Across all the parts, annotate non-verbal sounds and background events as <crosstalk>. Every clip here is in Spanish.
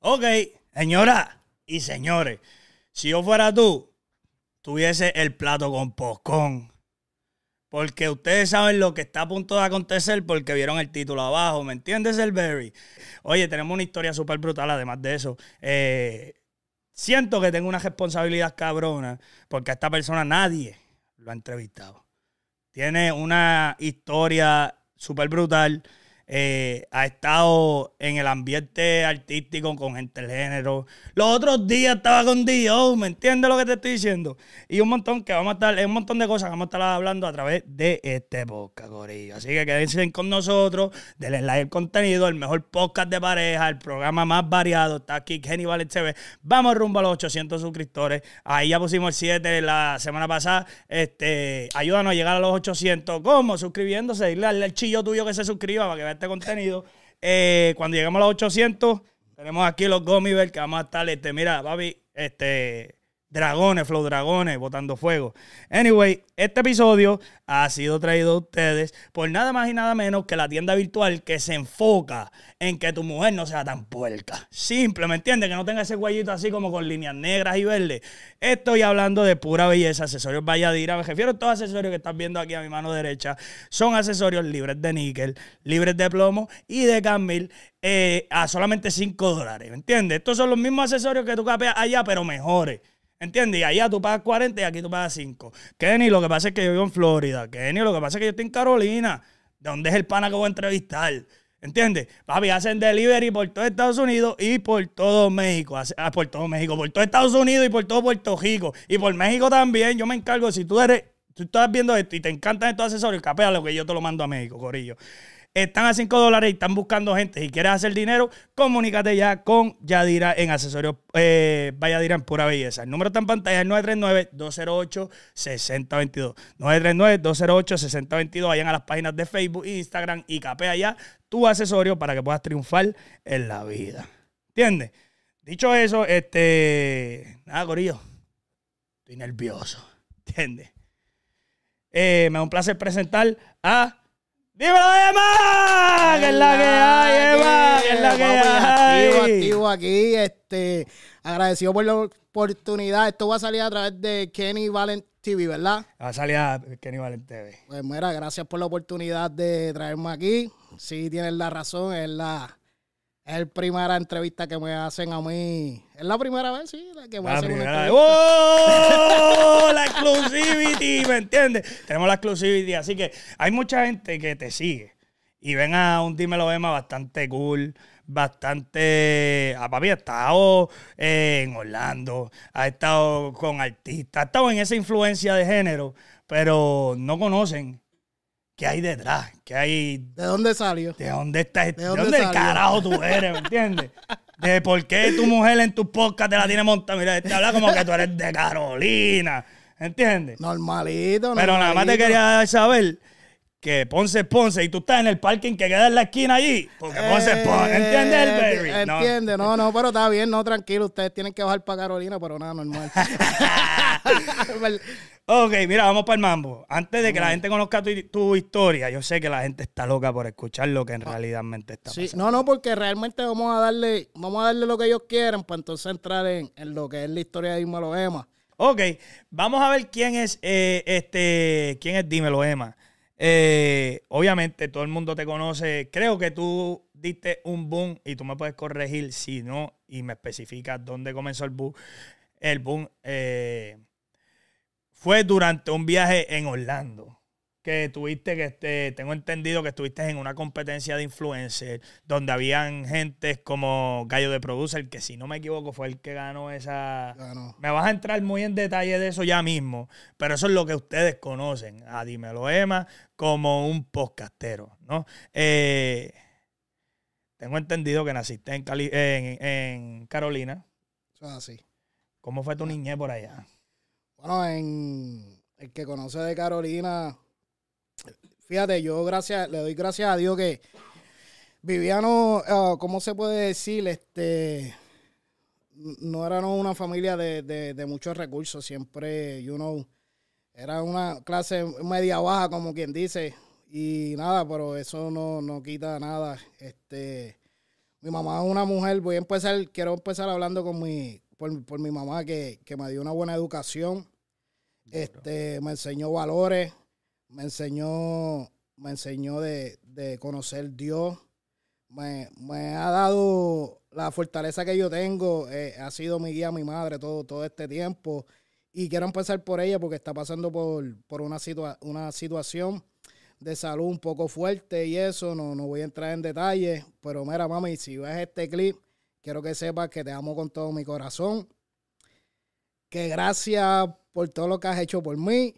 Ok, señora y señores, si yo fuera tú, tuviese el plato con Pocón. Porque ustedes saben lo que está a punto de acontecer porque vieron el título abajo, ¿me entiendes, el Berry? Oye, tenemos una historia súper brutal además de eso. Eh, siento que tengo una responsabilidad cabrona porque a esta persona nadie lo ha entrevistado. Tiene una historia súper brutal. Eh, ha estado en el ambiente artístico con gente del género. Los otros días estaba con Dios ¿me entiendes lo que te estoy diciendo? Y un montón que vamos a estar, un montón de cosas que vamos a estar hablando a través de este podcast, Así que quédense con nosotros, denle like al contenido, el mejor podcast de pareja, el programa más variado. Está aquí Kenny TV. Vamos rumbo a los 800 suscriptores. Ahí ya pusimos el 7 la semana pasada. Este, ayúdanos a llegar a los 800. ¿Cómo? Suscribiéndose. Dile al chillo tuyo que se suscriba para que vea este contenido. Eh, cuando llegamos a los 800, tenemos aquí los Gummy que vamos a estar, este, mira, baby este, Dragones, Flow Dragones, botando fuego. Anyway, este episodio ha sido traído a ustedes por nada más y nada menos que la tienda virtual que se enfoca en que tu mujer no sea tan puerca. Simple, ¿me entiendes? Que no tenga ese guayito así como con líneas negras y verdes. Estoy hablando de pura belleza, accesorios Valladira. Me refiero a estos accesorios que estás viendo aquí a mi mano derecha. Son accesorios libres de níquel, libres de plomo y de camil. Eh, a solamente 5 dólares, ¿me entiendes? Estos son los mismos accesorios que tú capeas allá, pero mejores. ¿Entiendes? Y allá tú pagas 40 y aquí tú pagas 5. Kenny, lo que pasa es que yo vivo en Florida. Kenny, lo que pasa es que yo estoy en Carolina, ¿De dónde es el pana que voy a entrevistar. ¿Entiendes? Papi, hacen delivery por todo Estados Unidos y por todo México. Ah, por todo México, por todo Estados Unidos y por todo Puerto Rico. Y por México también. Yo me encargo, si tú eres, tú estás viendo esto y te encantan estos accesorios, capéalo que yo te lo mando a México, Corillo están a 5 dólares y están buscando gente y quieres hacer dinero, comunícate ya con Yadira en Asesorio Vaya eh, dirán en Pura Belleza. El número está en pantalla, 939-208-6022. 939-208-6022. Vayan a las páginas de Facebook, Instagram y capea ya tu accesorio para que puedas triunfar en la vida. ¿Entiendes? Dicho eso, este. Nada, gorillo. Estoy nervioso. ¿Entiendes? Eh, me da un placer presentar a ¡Dímelo, Emma! Que es la que hay, Que es la que hay. Activo, activo aquí. Este, agradecido por la oportunidad. Esto va a salir a través de Kenny Valent TV, ¿verdad? Va a salir a Kenny Valent TV. Pues mira, gracias por la oportunidad de traerme aquí. Sí, tienes la razón. Es la es la primera entrevista que me hacen a mí. Es la primera vez, sí, que me hacen primera vez. ¡Oh! La exclusivity, ¿me entiendes? Tenemos la exclusivity. Así que hay mucha gente que te sigue. Y ven a un Dímelo Emma bastante cool, bastante... A ah, papi estado eh, en Orlando, ha estado con artistas, ha estado en esa influencia de género, pero no conocen ¿Qué hay detrás? ¿Qué hay? ¿De dónde salió? ¿De dónde estás? ¿De dónde, carajo tú eres? ¿Me entiendes? De por qué tu mujer en tu podcast te la tiene montada. Mira, te este habla como que tú eres de Carolina. ¿Entiendes? Normalito, normalito. Pero nada más te quería saber que Ponce Ponce y tú estás en el parking que queda en la esquina allí. Porque Ponce Ponce, ¿entiendes el eh, baby? Entiende, no. no, pero está bien, no, tranquilo, ustedes tienen que bajar para Carolina, pero nada, normal. <laughs> ok, mira, vamos para el mambo. Antes de que la gente conozca tu, historia, yo sé que la gente está loca por escuchar lo que en ah. realidad está sí, No, no, porque realmente vamos a darle, vamos a darle lo que ellos quieren para entonces entrar en, lo que es la historia de Dímelo Emma. Ok, vamos a ver quién es eh, este, quién es Dímelo Emma. Eh, obviamente todo el mundo te conoce. Creo que tú diste un boom y tú me puedes corregir si no y me especificas dónde comenzó el boom. El boom eh, fue durante un viaje en Orlando que tuviste que este, tengo entendido que estuviste en una competencia de influencers donde habían gentes como Gallo de Producer, que si no me equivoco fue el que ganó esa. Me vas a entrar muy en detalle de eso ya mismo, pero eso es lo que ustedes conocen a Dímelo Emma como un podcastero, ¿no? Eh, tengo entendido que naciste en, Carolina. Eso así. ¿Cómo fue tu niñez por allá? Bueno, en el que conoce de Carolina, Fíjate, yo gracias, le doy gracias a Dios que Viviano, eh, ¿cómo se puede decir? Este, no era una familia de, muchos recursos, siempre, you know, era una clase media baja, como quien dice, y nada, pero eso no, quita nada. Este, mi mamá es una mujer, voy a empezar, quiero empezar hablando con mi, por, mi mamá que, me dio una buena educación, este, me enseñó valores, me enseñó, me enseñó de, conocer Dios. Me, ha dado la fortaleza que yo tengo. Eh, ha sido mi guía, mi madre, todo, todo este tiempo. Y quiero empezar por ella porque está pasando por, una, una situación de salud un poco fuerte y eso. No, no voy a entrar en detalle. Pero mira, mami, si ves este clip, quiero que sepas que te amo con todo mi corazón. Que gracias por todo lo que has hecho por mí.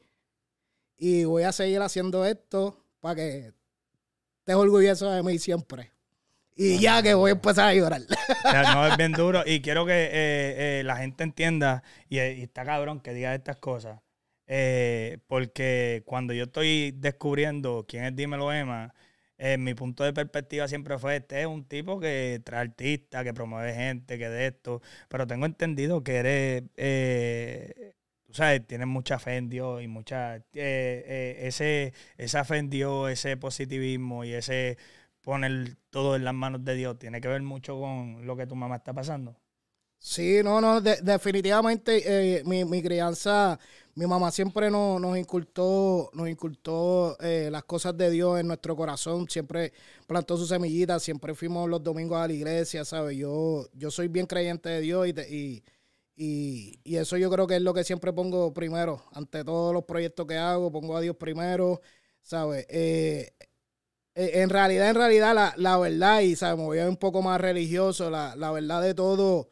Y voy a seguir haciendo esto para que estés orgulloso de mí siempre. Y ya que voy a empezar a llorar. <laughs> No, es bien duro. Y quiero que eh, eh, la gente entienda, eh, y, está cabrón que diga estas cosas. porque cuando yo estoy descubriendo quién es Dímelo Emma, mi punto de perspectiva siempre fue este es un tipo que trae artistas, que promueve gente, que de esto. Pero tengo entendido que eres tienes mucha fe en Dios y mucha, eh, eh, ese, esa fe en Dios, ese positivismo y ese poner todo en las manos de Dios, tiene que ver mucho con lo que tu mamá está pasando. Sí, no, no, definitivamente eh, mi, crianza, mi mamá siempre no, nos incultó, nos incultó las cosas de Dios en nuestro corazón, siempre plantó sus semillitas, siempre fuimos los domingos a la iglesia, ¿sabes? Yo, yo soy bien creyente de Dios y y, eso yo creo que es lo que siempre pongo primero. Ante todos los proyectos que hago, pongo a Dios primero, ¿sabes? Eh, eh, en realidad, en realidad, la, verdad, y ¿sabes? me voy a ir un poco más religioso, la, verdad de todo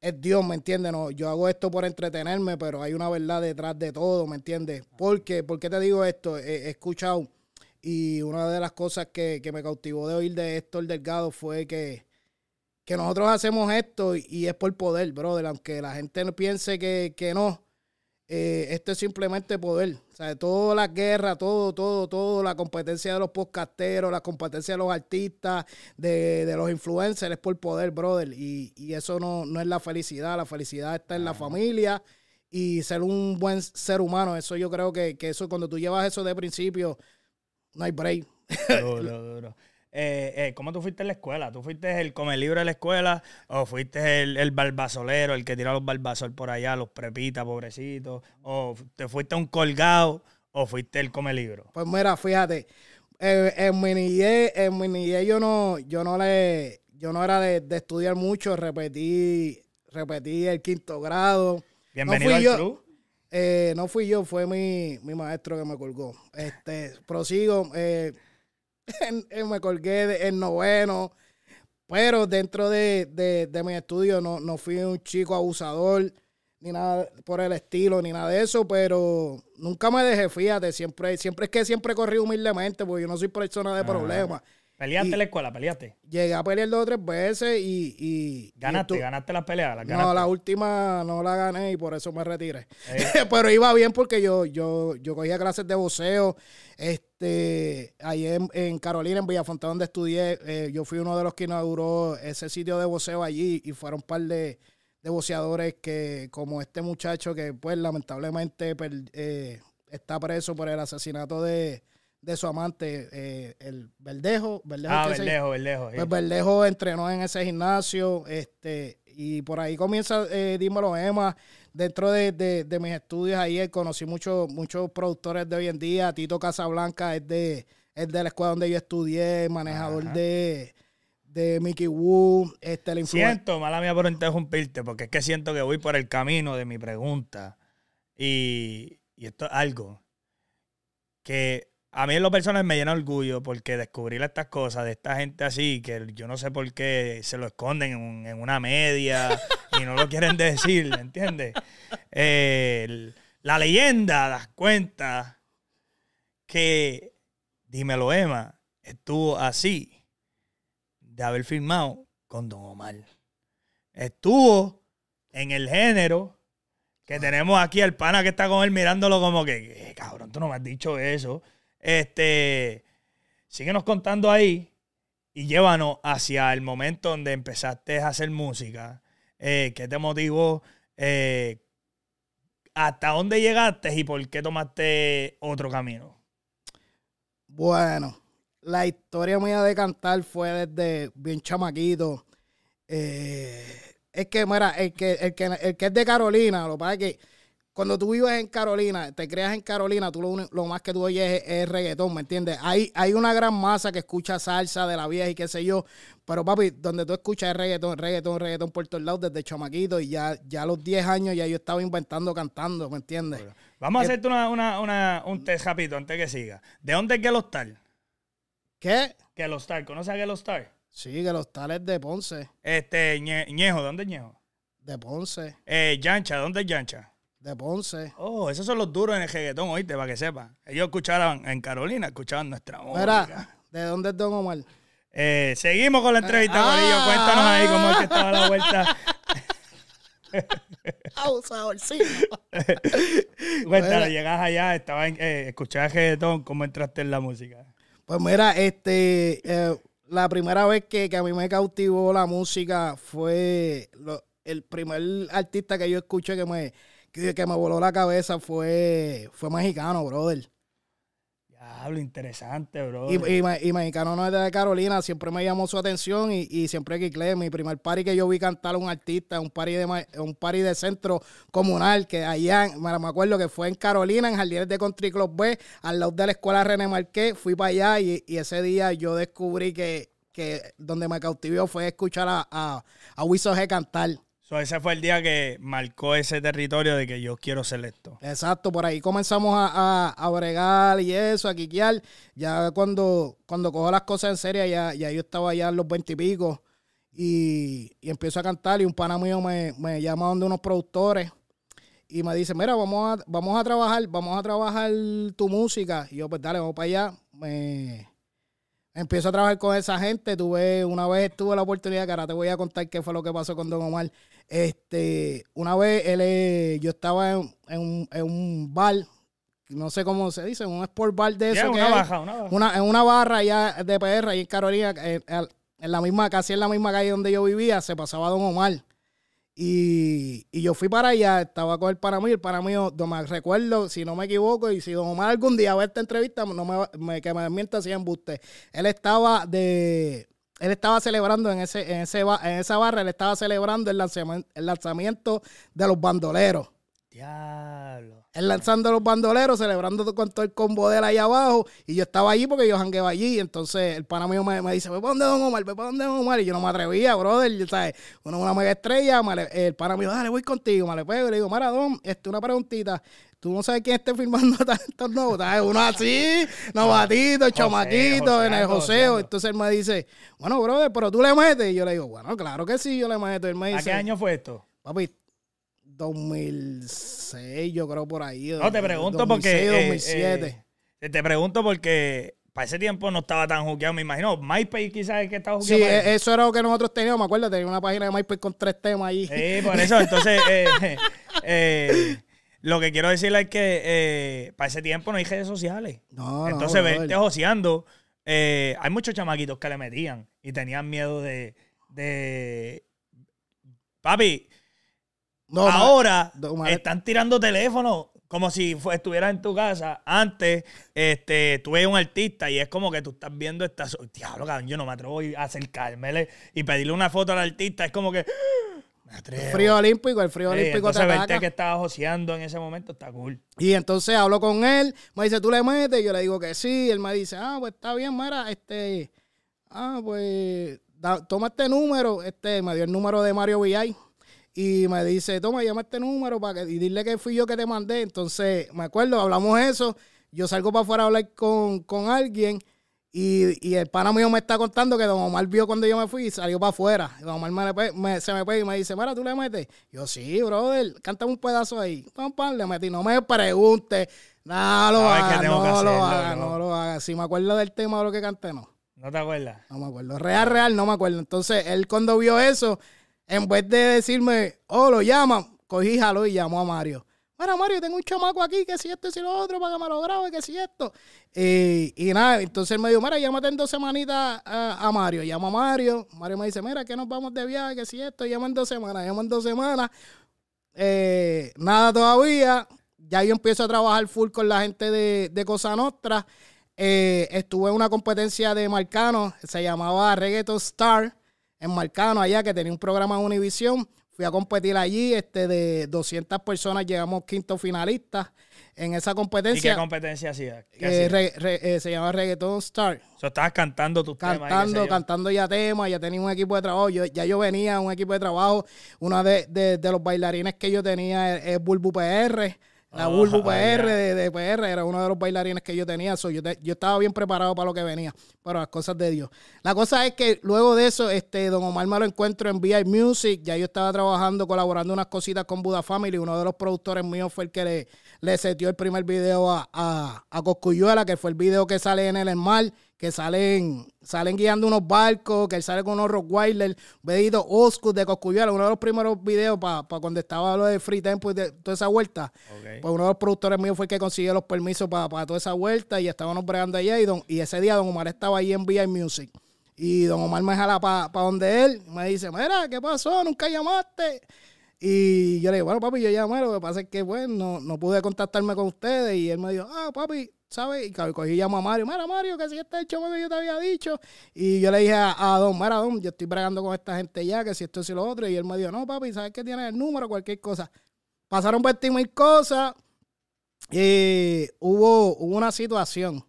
es Dios, ¿me entiendes? No, yo hago esto por entretenerme, pero hay una verdad detrás de todo, ¿me entiendes? ¿Por qué? te digo esto? He, escuchado y una de las cosas que, que me cautivó de oír de Héctor Delgado fue que que nosotros hacemos esto y es por poder, brother. Aunque la gente piense que, no, eh, esto es simplemente poder. O sea, toda la guerra, todo, todo, todo, la competencia de los podcasteros, la competencia de los artistas, de, los influencers, es por poder, brother. Y, y eso no, no, es la felicidad. La felicidad está en la familia y ser un buen ser humano. Eso yo creo que, eso, cuando tú llevas eso de principio, no hay break. <laughs> Eh, eh, ¿cómo tú fuiste en la escuela? ¿Tú fuiste el come libro de la escuela o fuiste el, el barbasolero, el que tira los barbasol por allá, los prepita, pobrecitos? ¿O te fuiste un colgado o fuiste el come libro? Pues mira, fíjate, en mi niñez, en mi niñez yo no, yo no le, yo no era de, estudiar mucho, repetí, repetí el quinto grado. Bienvenido no al yo, eh, no fui yo, fue mi, maestro que me colgó. Este, prosigo, eh, <laughs> me colgué en noveno. Pero dentro de, de, mi estudio no, no, fui un chico abusador, ni nada por el estilo, ni nada de eso, pero nunca me dejé, fíjate, siempre, siempre es que siempre corrí humildemente, porque yo no soy persona de ah. problemas. ¿Peleaste en la escuela? ¿Peleaste? Llegué a pelear dos o tres veces y... y ¿Ganaste? ¿Ganaste las peleas? No, la última no la gané y por eso me retiré. Eh. <laughs> pero iba bien porque yo, yo, yo cogía clases de voceo, este, este, ahí en, Carolina, en Villafronta, donde estudié, eh, yo fui uno de los que inauguró ese sitio de voceo allí y fueron un par de, de voceadores que, como este muchacho que pues lamentablemente eh, está preso por el asesinato de, de su amante, eh, el Verdejo. Verdejo ah, Verdejo, Verdejo. Pues Verdejo entrenó en ese gimnasio, este, y por ahí comienza, eh, dímelo, Emma. Dentro de, de, mis estudios ahí eh, conocí muchos muchos productores de hoy en día. Tito Casablanca es de, es de la escuela donde yo estudié, manejador de de Mickey Woo este, Siento, mala mía por interrumpirte, porque es que siento que voy por el camino de mi pregunta. Y, y esto es algo que a mí en los personajes me llena orgullo porque descubrir estas cosas de esta gente así, que yo no sé por qué se lo esconden en, una media <laughs> y no lo quieren decir, ¿entiendes? la leyenda das cuenta que, dímelo Emma, estuvo así de haber firmado con Don Omar. Estuvo en el género que ah. tenemos aquí al pana que está con él mirándolo como que, cabrón, tú no me has dicho eso. Este, síguenos contando ahí y llévanos hacia el momento donde empezaste a hacer música. Eh, ¿Qué te motivó? Eh, ¿Hasta dónde llegaste y por qué tomaste otro camino? Bueno, la historia mía de cantar fue desde bien chamaquito. Eh, es que, mira, el que, el que es de Carolina, lo que es que cuando tú vives en Carolina, te creas en Carolina, tú lo, más que tú oyes es, reggaetón, ¿me entiendes? Hay, una gran masa que escucha salsa de la vieja y qué sé yo, pero papi, donde tú escuchas es reggaetón, reggaetón, reggaetón por todos lados desde chamaquito y ya, a los 10 años ya yo estaba inventando cantando, ¿me entiendes? vamos a eh, hacerte un test rapito antes que siga. ¿De dónde es Gelostar? ¿Qué? Gelostar, ¿conoces a Gelostar? Sí, Gelostar es de Ponce. Este, Ñejo, ¿dónde es Ñejo? De Ponce. Eh, Yancha, ¿dónde es Yancha? de Ponce. Oh, esos son los duros en el reggaetón, oíste, para que sepa Ellos escuchaban en Carolina, escuchaban nuestra música. Mira, ¿de dónde es Don Omar? Eh, seguimos con la entrevista, Marillo. Ah, Cuéntanos ahí cómo es que ah. estaba la vuelta. <laughs> Ah, Abusadorcito. <laughs> Cuéntanos, llegas allá, estaba en, eh, escuchabas reggaetón, ¿cómo entraste en la música? Pues mira, este, eh, la primera vez que, a mí me cautivó la música fue el primer artista que yo escuché que me que, que me voló la cabeza fue, fue mexicano, brother. Diablo, interesante, brother. Y, Mexicano no es de Carolina, siempre me llamó su atención y, siempre que mi primer party que yo vi cantar a un artista, un party de un de centro comunal, que allá, me acuerdo que fue en Carolina, en Jardines de Country Club B, al lado de la escuela René Marqué, fui para allá y, ese día yo descubrí que, que donde me cautivó fue escuchar a, a, a Wiso G cantar ese fue el día que marcó ese territorio de que yo quiero ser esto. Exacto, por ahí comenzamos a, bregar y eso, a quiquear. Ya cuando, cuando cojo las cosas en serio, ya, yo estaba allá en los veintipico y, y, y, empiezo a cantar y un pana mío me, me llama donde unos productores y me dice, mira, vamos a, vamos a trabajar, vamos a trabajar tu música. Y yo, pues dale, vamos para allá. Me empiezo a trabajar con esa gente. Tuve, una vez tuve la oportunidad, que ahora te voy a contar qué fue lo que pasó con Don Omar. Este, una vez él, yo estaba en, un, en bar, no sé cómo se dice, un sport bar de eso. una, una En una barra allá de PR, ahí en Carolina, eh, en, la misma, casi en la misma calle donde yo vivía, se pasaba Don Omar. Y, yo fui para allá, estaba con el para mí, el para mí, recuerdo, si no me equivoco, y si Don Omar algún día ve esta entrevista, no me, me que me mienta si Él estaba de él estaba celebrando en, ese, en, ese, en esa barra, él estaba celebrando el lanzamiento, el de los bandoleros. Diablo. Él lanzando los bandoleros, celebrando con todo el combo de él ahí abajo. Y yo estaba allí porque yo jangueaba allí. Entonces el pana mío me, dice, ve para dónde Don Omar, ve para dónde Don Omar. Y yo no me atrevía, brother. ¿sabes? Uno, una mega estrella. el pana mío, dale, voy contigo, le Le digo, Maradón, este, una preguntita. Tú no sabes quién esté filmando <laughs> tantos nuevos. Uno así, novatito, chomaquito, en el joseo. Entonces él me dice, bueno, brother, pero tú le metes. Y yo le digo, bueno, claro que sí, yo le meto. ¿A qué año fue esto? Papi, 2006, yo creo por ahí. No, te pregunto porque. 2007. Eh, eh, eh, te pregunto porque para ese tiempo no estaba tan jugueado, me imagino. MyPay quizás es que estaba jugueado. Sí, e, eso era lo que nosotros teníamos, me acuerdo, tenía una página de MyPay con tres temas ahí. Sí, por eso, entonces. <laughs> eh, lo que quiero decirle es que eh, para ese tiempo no hay redes sociales. Entonces, no, verte joseando. Eh, hay muchos chamaquitos que le metían y tenían miedo de. Papi, ahora eh. están tirando teléfonos como si estuvieras en tu casa. Antes, este, tú eres un artista y es como que tú estás viendo esta. Diablo, cabrón, yo no me atrevo a acercarme y pedirle una foto al artista. Es como que. El frío olímpico, el frío olímpico te ataca. que estaba joseando en ese momento está cool. Y entonces hablo con él, me dice, ¿tú le metes? Yo le digo que sí. Él me dice, ah, pues está bien, mira, este, ah, pues, toma este número. Este, me dio el número de Mario Villay. Y me dice, toma, llama este número para y dile que fui yo que te mandé. Entonces, me acuerdo, hablamos eso. Yo salgo para afuera a hablar con, con alguien y, y, el pana mío me está contando que Don Omar vio cuando yo me fui y salió para afuera. Don Omar se me pega y me dice, para ¿tú le metes? Yo, sí, brother, canta un pedazo ahí. Pam, le metí. No me pregunte. No lo hagas, no, haga, no lo hagas, no. lo Si me acuerdo del tema de lo que canté, no. ¿No te acuerdas? No me acuerdo. Real, real, no me acuerdo. Entonces, él cuando vio eso, en vez de decirme, oh, lo llama, cogí, jalo y llamó a Mario. Mira, Mario, tengo un chamaco aquí, que si esto, si lo otro, para que me lo grabe, que si esto. Eh, y nada, entonces él me dijo, mira, llámate en dos semanitas a, Mario. Llamo a Mario. Mario me dice, mira, que nos vamos de viaje, que si esto, llamo en dos semanas, llamo en dos semanas. Eh, nada todavía. Ya yo empiezo a trabajar full con la gente de, Cosa Nostra. Eh, estuve en una competencia de Marcano, se llamaba Reggaeton Star, en Marcano allá, que tenía un programa en Univision. Fui a competir allí, este, de 200 personas llegamos quinto finalista en esa competencia. ¿Y qué competencia hacía? Eh, eh, se llama Reggaeton Star. O sea, estabas cantando tus cantando, Cantando, cantando ya temas, ya tenía un equipo de trabajo. ya yo venía a un equipo de trabajo. una de, de, los bailarines que yo tenía es, es Bulbu PR. La Bulbu PR de, de, PR era uno de los bailarines que yo tenía. yo, yo, estaba bien preparado para lo que venía, pero las cosas de Dios. La cosa es que luego de eso, este, Don Omar me lo encuentro en VI Music. Ya yo estaba trabajando, colaborando unas cositas con Buda Family. Uno de los productores míos fue el que le, le setió el primer video a, a, a Coscuyuela, que fue el video que sale en el mar que salen, salen guiando unos barcos, que él sale con unos Rockwilder, pedido Oscus de Coscuyuela, uno de los primeros videos para pa cuando estaba lo de Free Tempo y de, toda esa vuelta. Pues uno de los productores míos fue el que consiguió los permisos para pa toda esa vuelta y estábamos bregando allá y, don, y ese día Don Omar estaba ahí en VI Music. Y Don Omar me jala para pa donde él, me dice, mira, ¿qué pasó? Nunca llamaste. Y yo le digo, bueno, papi, yo llamé, lo que pasa es que, bueno, pues, no pude contactarme con ustedes. Y él me dijo, ah, papi, ¿sabes? Y cogí y llamo a Mario, mira Mario, que si está hecho lo que yo te había dicho. Y yo le dije a, Don, mira Don, yo estoy bregando con esta gente ya, que si esto, es lo otro. Y él me dijo, no papi, ¿sabes qué tiene el número? Cualquier cosa. Pasaron 20 mil cosas y hubo, una situación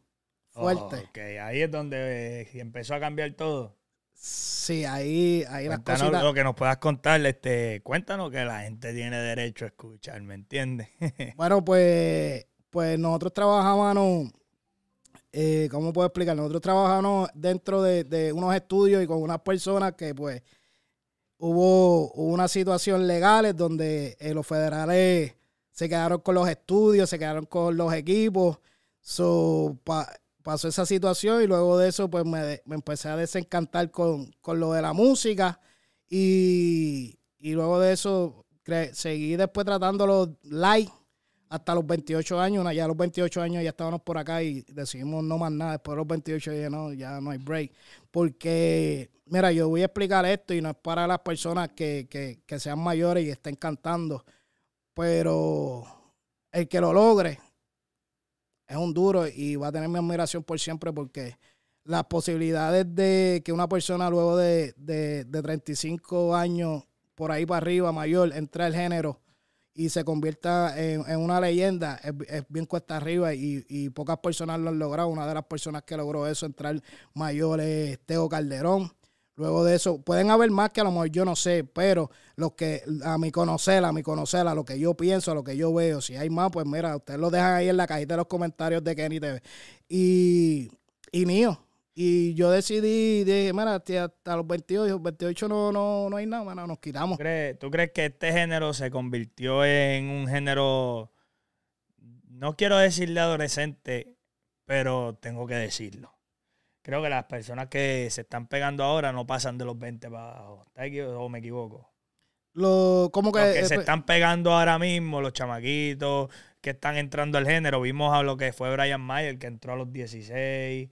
oh, fuerte. ok, ahí es donde eh, empezó a cambiar todo. Sí, ahí, ahí cuéntanos lo que nos puedas contar, este, cuéntanos que la gente tiene derecho a escuchar, ¿me entiendes? <laughs> bueno, pues pues nosotros trabajábamos, eh, ¿cómo puedo explicar? Nosotros trabajábamos dentro de, unos estudios y con unas personas que pues hubo, una situación legal donde eh, los federales se quedaron con los estudios, se quedaron con los equipos. So, pasó esa situación y luego de eso pues me, empecé a desencantar con, lo de la música y, luego de eso seguí después tratando los live hasta los 28 años, ya los 28 años ya estábamos por acá y decidimos no más nada. Después de los 28 dije, no, ya no hay break. Porque, mira, yo voy a explicar esto y no es para las personas que, que, que sean mayores y estén cantando, pero el que lo logre es un duro y va a tener mi admiración por siempre porque las posibilidades de que una persona luego de, de, de 35 años por ahí para arriba, mayor, entre el género, y se convierta en, una leyenda, es, bien cuesta arriba y, pocas personas lo han logrado. Una de las personas que logró eso entrar mayor es Teo Calderón. Luego de eso, pueden haber más que a lo mejor yo no sé, pero los que a mi conocer, a mi conocer, a lo que yo pienso, a lo que yo veo, si hay más, pues mira, ustedes lo dejan ahí en la cajita de los comentarios de Kenny TV. Y, y mío, y yo decidí, dije, mira, hasta, los 28, 28 no, no, no hay nada, nos quitamos. ¿Tú crees, que este género se convirtió en un género, no quiero decirle adolescente, pero tengo que decirlo? Creo que las personas que se están pegando ahora no pasan de los 20 para abajo. ¿O me equivoco? Lo, que, eh, se pues están pegando ahora mismo, los chamaquitos que están entrando al género. Vimos a lo que fue Brian Mayer, que entró a los 16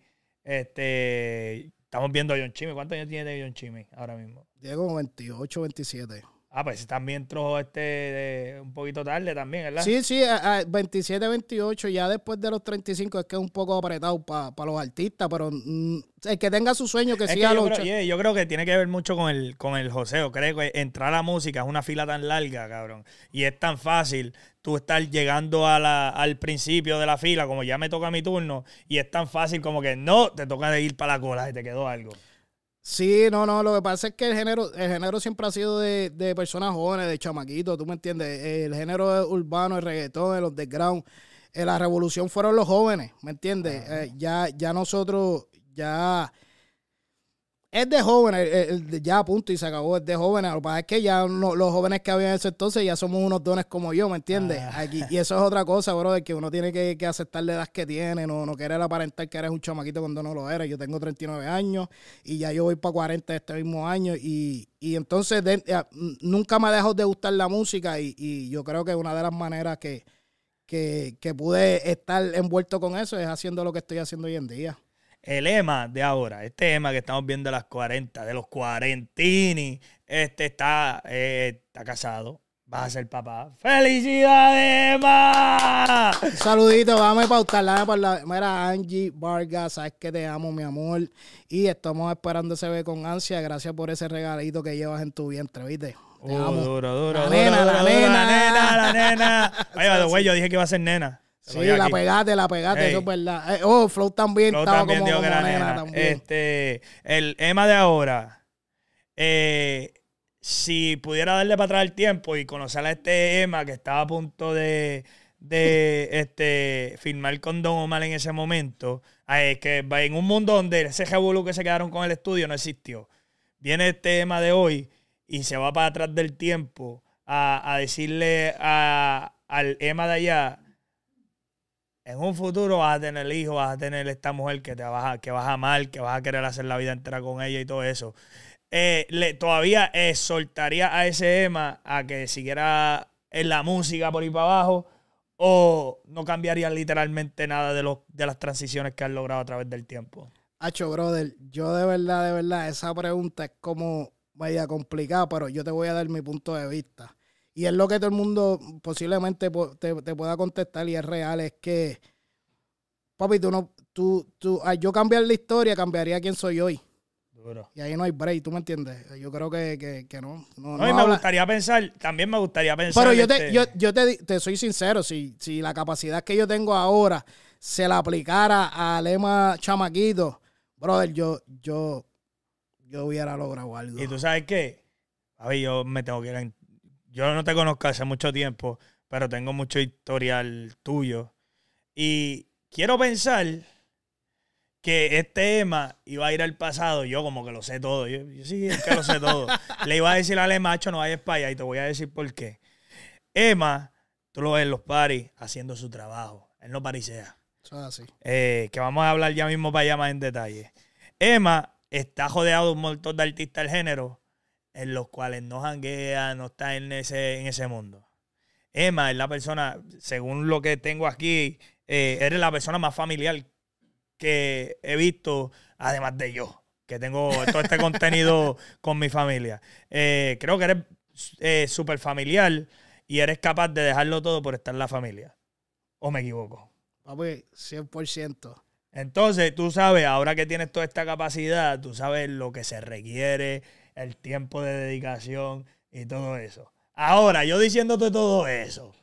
este, estamos viendo a John Chimmy. ¿Cuántos años tiene John Chimmy ahora mismo? Diego, 28, 27. Ah, pues también Trojo este un poquito tarde también, ¿verdad? Sí, sí, a, 27, 28, ya después de los 35 es que es un poco apretado para los artistas, pero mm, el que tenga su sueño que sea siga que yo, creo, que tiene que ver mucho con el, con el joseo. Creo que entrar a la música es una fila tan larga, cabrón, y es tan fácil tú estar llegando a al principio de la fila, como ya me toca mi turno, y es tan fácil como que no, te toca ir para la cola y te quedó algo. Sí, no, no, lo que pasa es que el género, el género siempre ha sido de, de personas jóvenes, de chamaquitos, tú me entiendes, el género urbano, el reggaetón, el underground, eh, la revolución fueron los jóvenes, ¿me entiendes? Eh, ya, ya nosotros, ya es de jóvenes, ya punto y se acabó, es de jóvenes. Lo que pasa es que ya no, los jóvenes que había en ese entonces ya somos unos dones como yo, ¿me entiendes? Ah. Aquí, y eso es otra cosa, bro, de que uno tiene que, aceptar la edad que tiene, no, no querer aparentar que eres un chamaquito cuando no lo eres. Yo tengo 39 años y ya yo voy para 40 este mismo año y, y entonces nunca me dejó de gustar la música y, yo creo que una de las maneras que, que, que pude estar envuelto con eso es haciendo lo que estoy haciendo hoy en día el EMA de ahora, este EMA que estamos viendo de las 40, de los cuarentini, este está, eh, está casado, va a ser papá. ¡Felicidades, Emma! Saludito, vamos a pautarla por la. Mira, Angie Vargas, sabes que te amo, mi amor. Y estamos esperando ese bebé con ansia. Gracias por ese regalito que llevas en tu vientre, ¿viste? Te uh, amo. Duro, duro, duro, nena, la, nena. la nena, güey, <laughs> yo dije que iba a ser nena. Sí, la la pegaste, eso es verdad. Eh, oh, Flow también estaba como, este, el Emma de ahora, eh, si pudiera darle para atrás el tiempo y conocer a este Emma que estaba a punto de, de este, firmar con Don Omar en ese momento, es que en un mundo donde ese jebulú que se quedaron con el estudio no existió. Viene este Emma de hoy y se va para atrás del tiempo a, decirle al Emma de allá en un futuro vas a tener hijo, vas a tener esta mujer que te vas a, que vas a amar, que vas a querer hacer la vida entera con ella y todo eso. Eh, todavía eh, soltaría a ese Emma a que siguiera en la música por ir para abajo o no cambiaría literalmente nada de, los, de las transiciones que han logrado a través del tiempo? Hacho, brother, yo de verdad, de verdad, esa pregunta es como media complicada, pero yo te voy a dar mi punto de vista. Y es lo que todo el mundo posiblemente te, pueda contestar y es real, es que, papi, tú no, tú, ah, yo cambiar la historia, cambiaría quién soy hoy. Y ahí no hay break, ¿tú me entiendes? Yo creo que, no. No, me gustaría pensar, también me gustaría pensar. Pero yo, te, este yo, yo te, soy sincero, si, si la capacidad que yo tengo ahora se la aplicara a Lema Chamaquito, brother, yo, yo, yo hubiera logrado algo. ¿Y tú sabes qué? A ver, yo me tengo que ir yo no te conozco hace mucho tiempo, pero tengo mucho historial tuyo. Y quiero pensar que este Emma iba a ir al pasado. Yo como que lo sé todo. sí, es que lo sé todo. <laughs> Le iba a decir a Ale Macho, no vayas para allá y te voy a decir por qué. Emma, tú lo ves en los paris haciendo su trabajo. Él no parisea. Eh, que vamos a hablar ya mismo para allá más en detalle. Emma está jodeado un montón de artistas del género en los cuales no janguea, no está en ese, en ese mundo. Emma es la persona, según lo que tengo aquí, eh, eres la persona más familiar que he visto, además de yo, que tengo todo este <laughs> contenido con mi familia. Eh, creo que eres eh, súper familiar y eres capaz de dejarlo todo por estar en la familia. ¿O me equivoco? Papi, 100%. Entonces, tú sabes, ahora que tienes toda esta capacidad, tú sabes lo que se requiere, el tiempo de dedicación y todo eso. Ahora, yo diciéndote todo eso,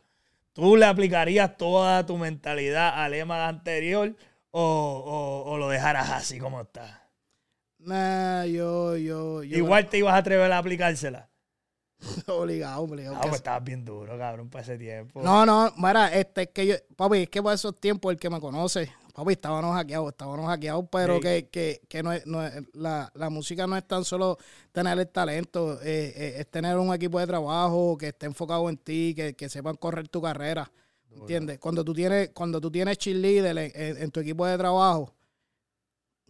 ¿tú le aplicarías toda tu mentalidad al lema anterior o, lo dejarás así como está? Nah, yo, yo, Igual te ibas a atrever a aplicársela. <laughs> obligado, obligado. Ah, pues estabas bien duro, cabrón, para ese tiempo. No, no, mira, este, es que yo, papi, es que por esos tiempos el que me conoce papi, estábamos hackeados, estábamos hackeados, pero que, no, la, música no es tan solo tener el talento, eh, eh, es tener un equipo de trabajo que esté enfocado en ti, que, sepan correr tu carrera. ¿Entiendes? Cuando tú tienes, cuando tú tienes chill en tu equipo de trabajo,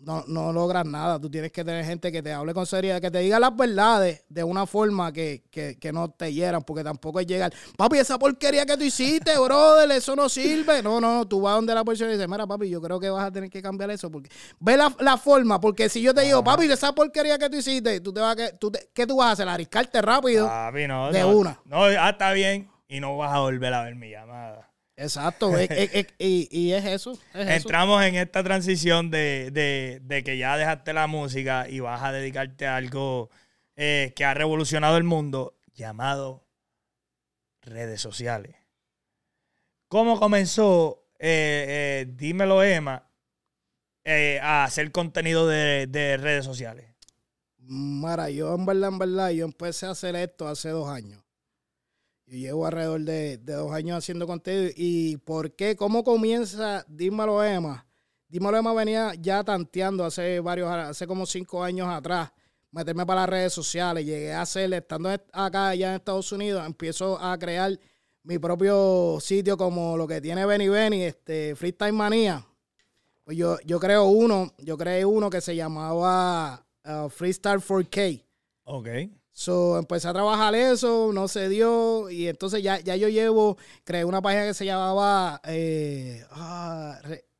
no, no logras nada. Tú tienes que tener gente que te hable con seriedad, que te diga las verdades de una forma que, que, que no te hieran, porque tampoco es llegar, papi, esa porquería que tú hiciste, <laughs> brother, eso no sirve. No, no, tú vas donde la persona y dices, mira, papi, yo creo que vas a tener que cambiar eso, porque ve la, forma, porque si yo te digo, papi, esa porquería que tú hiciste, tú te vas a, que, tú ¿qué tú vas a hacer? Ariscarte rápido. de una. No, hasta ah, está bien, y no vas a volver a ver mi llamada. Exacto, eh, eh, eh, y, es, eso, Entramos en esta transición de, que ya dejaste la música y vas a dedicarte a algo que ha revolucionado el mundo, llamado redes sociales. ¿Cómo comenzó, dímelo Emma, a hacer contenido de, de redes sociales? Mara, yo en verdad, en verdad, yo empecé a hacer esto hace dos años. Yo llevo alrededor de, dos años haciendo contenido. ¿Y por qué? ¿Cómo comienza Dímelo Emma? Dímelo Emma venía ya tanteando hace varios, hace como cinco años atrás, meterme para las redes sociales. Llegué a hacer, estando acá allá en Estados Unidos, empiezo a crear mi propio sitio como lo que tiene Benny Benny, este, Freestyle Manía. Pues yo, yo creo uno, yo creé uno que se llamaba ah, Freestyle 4K. Ok. So, empecé a trabajar eso, no se dio, y entonces ya, ya yo llevo, creé una página que se llamaba eh, ah,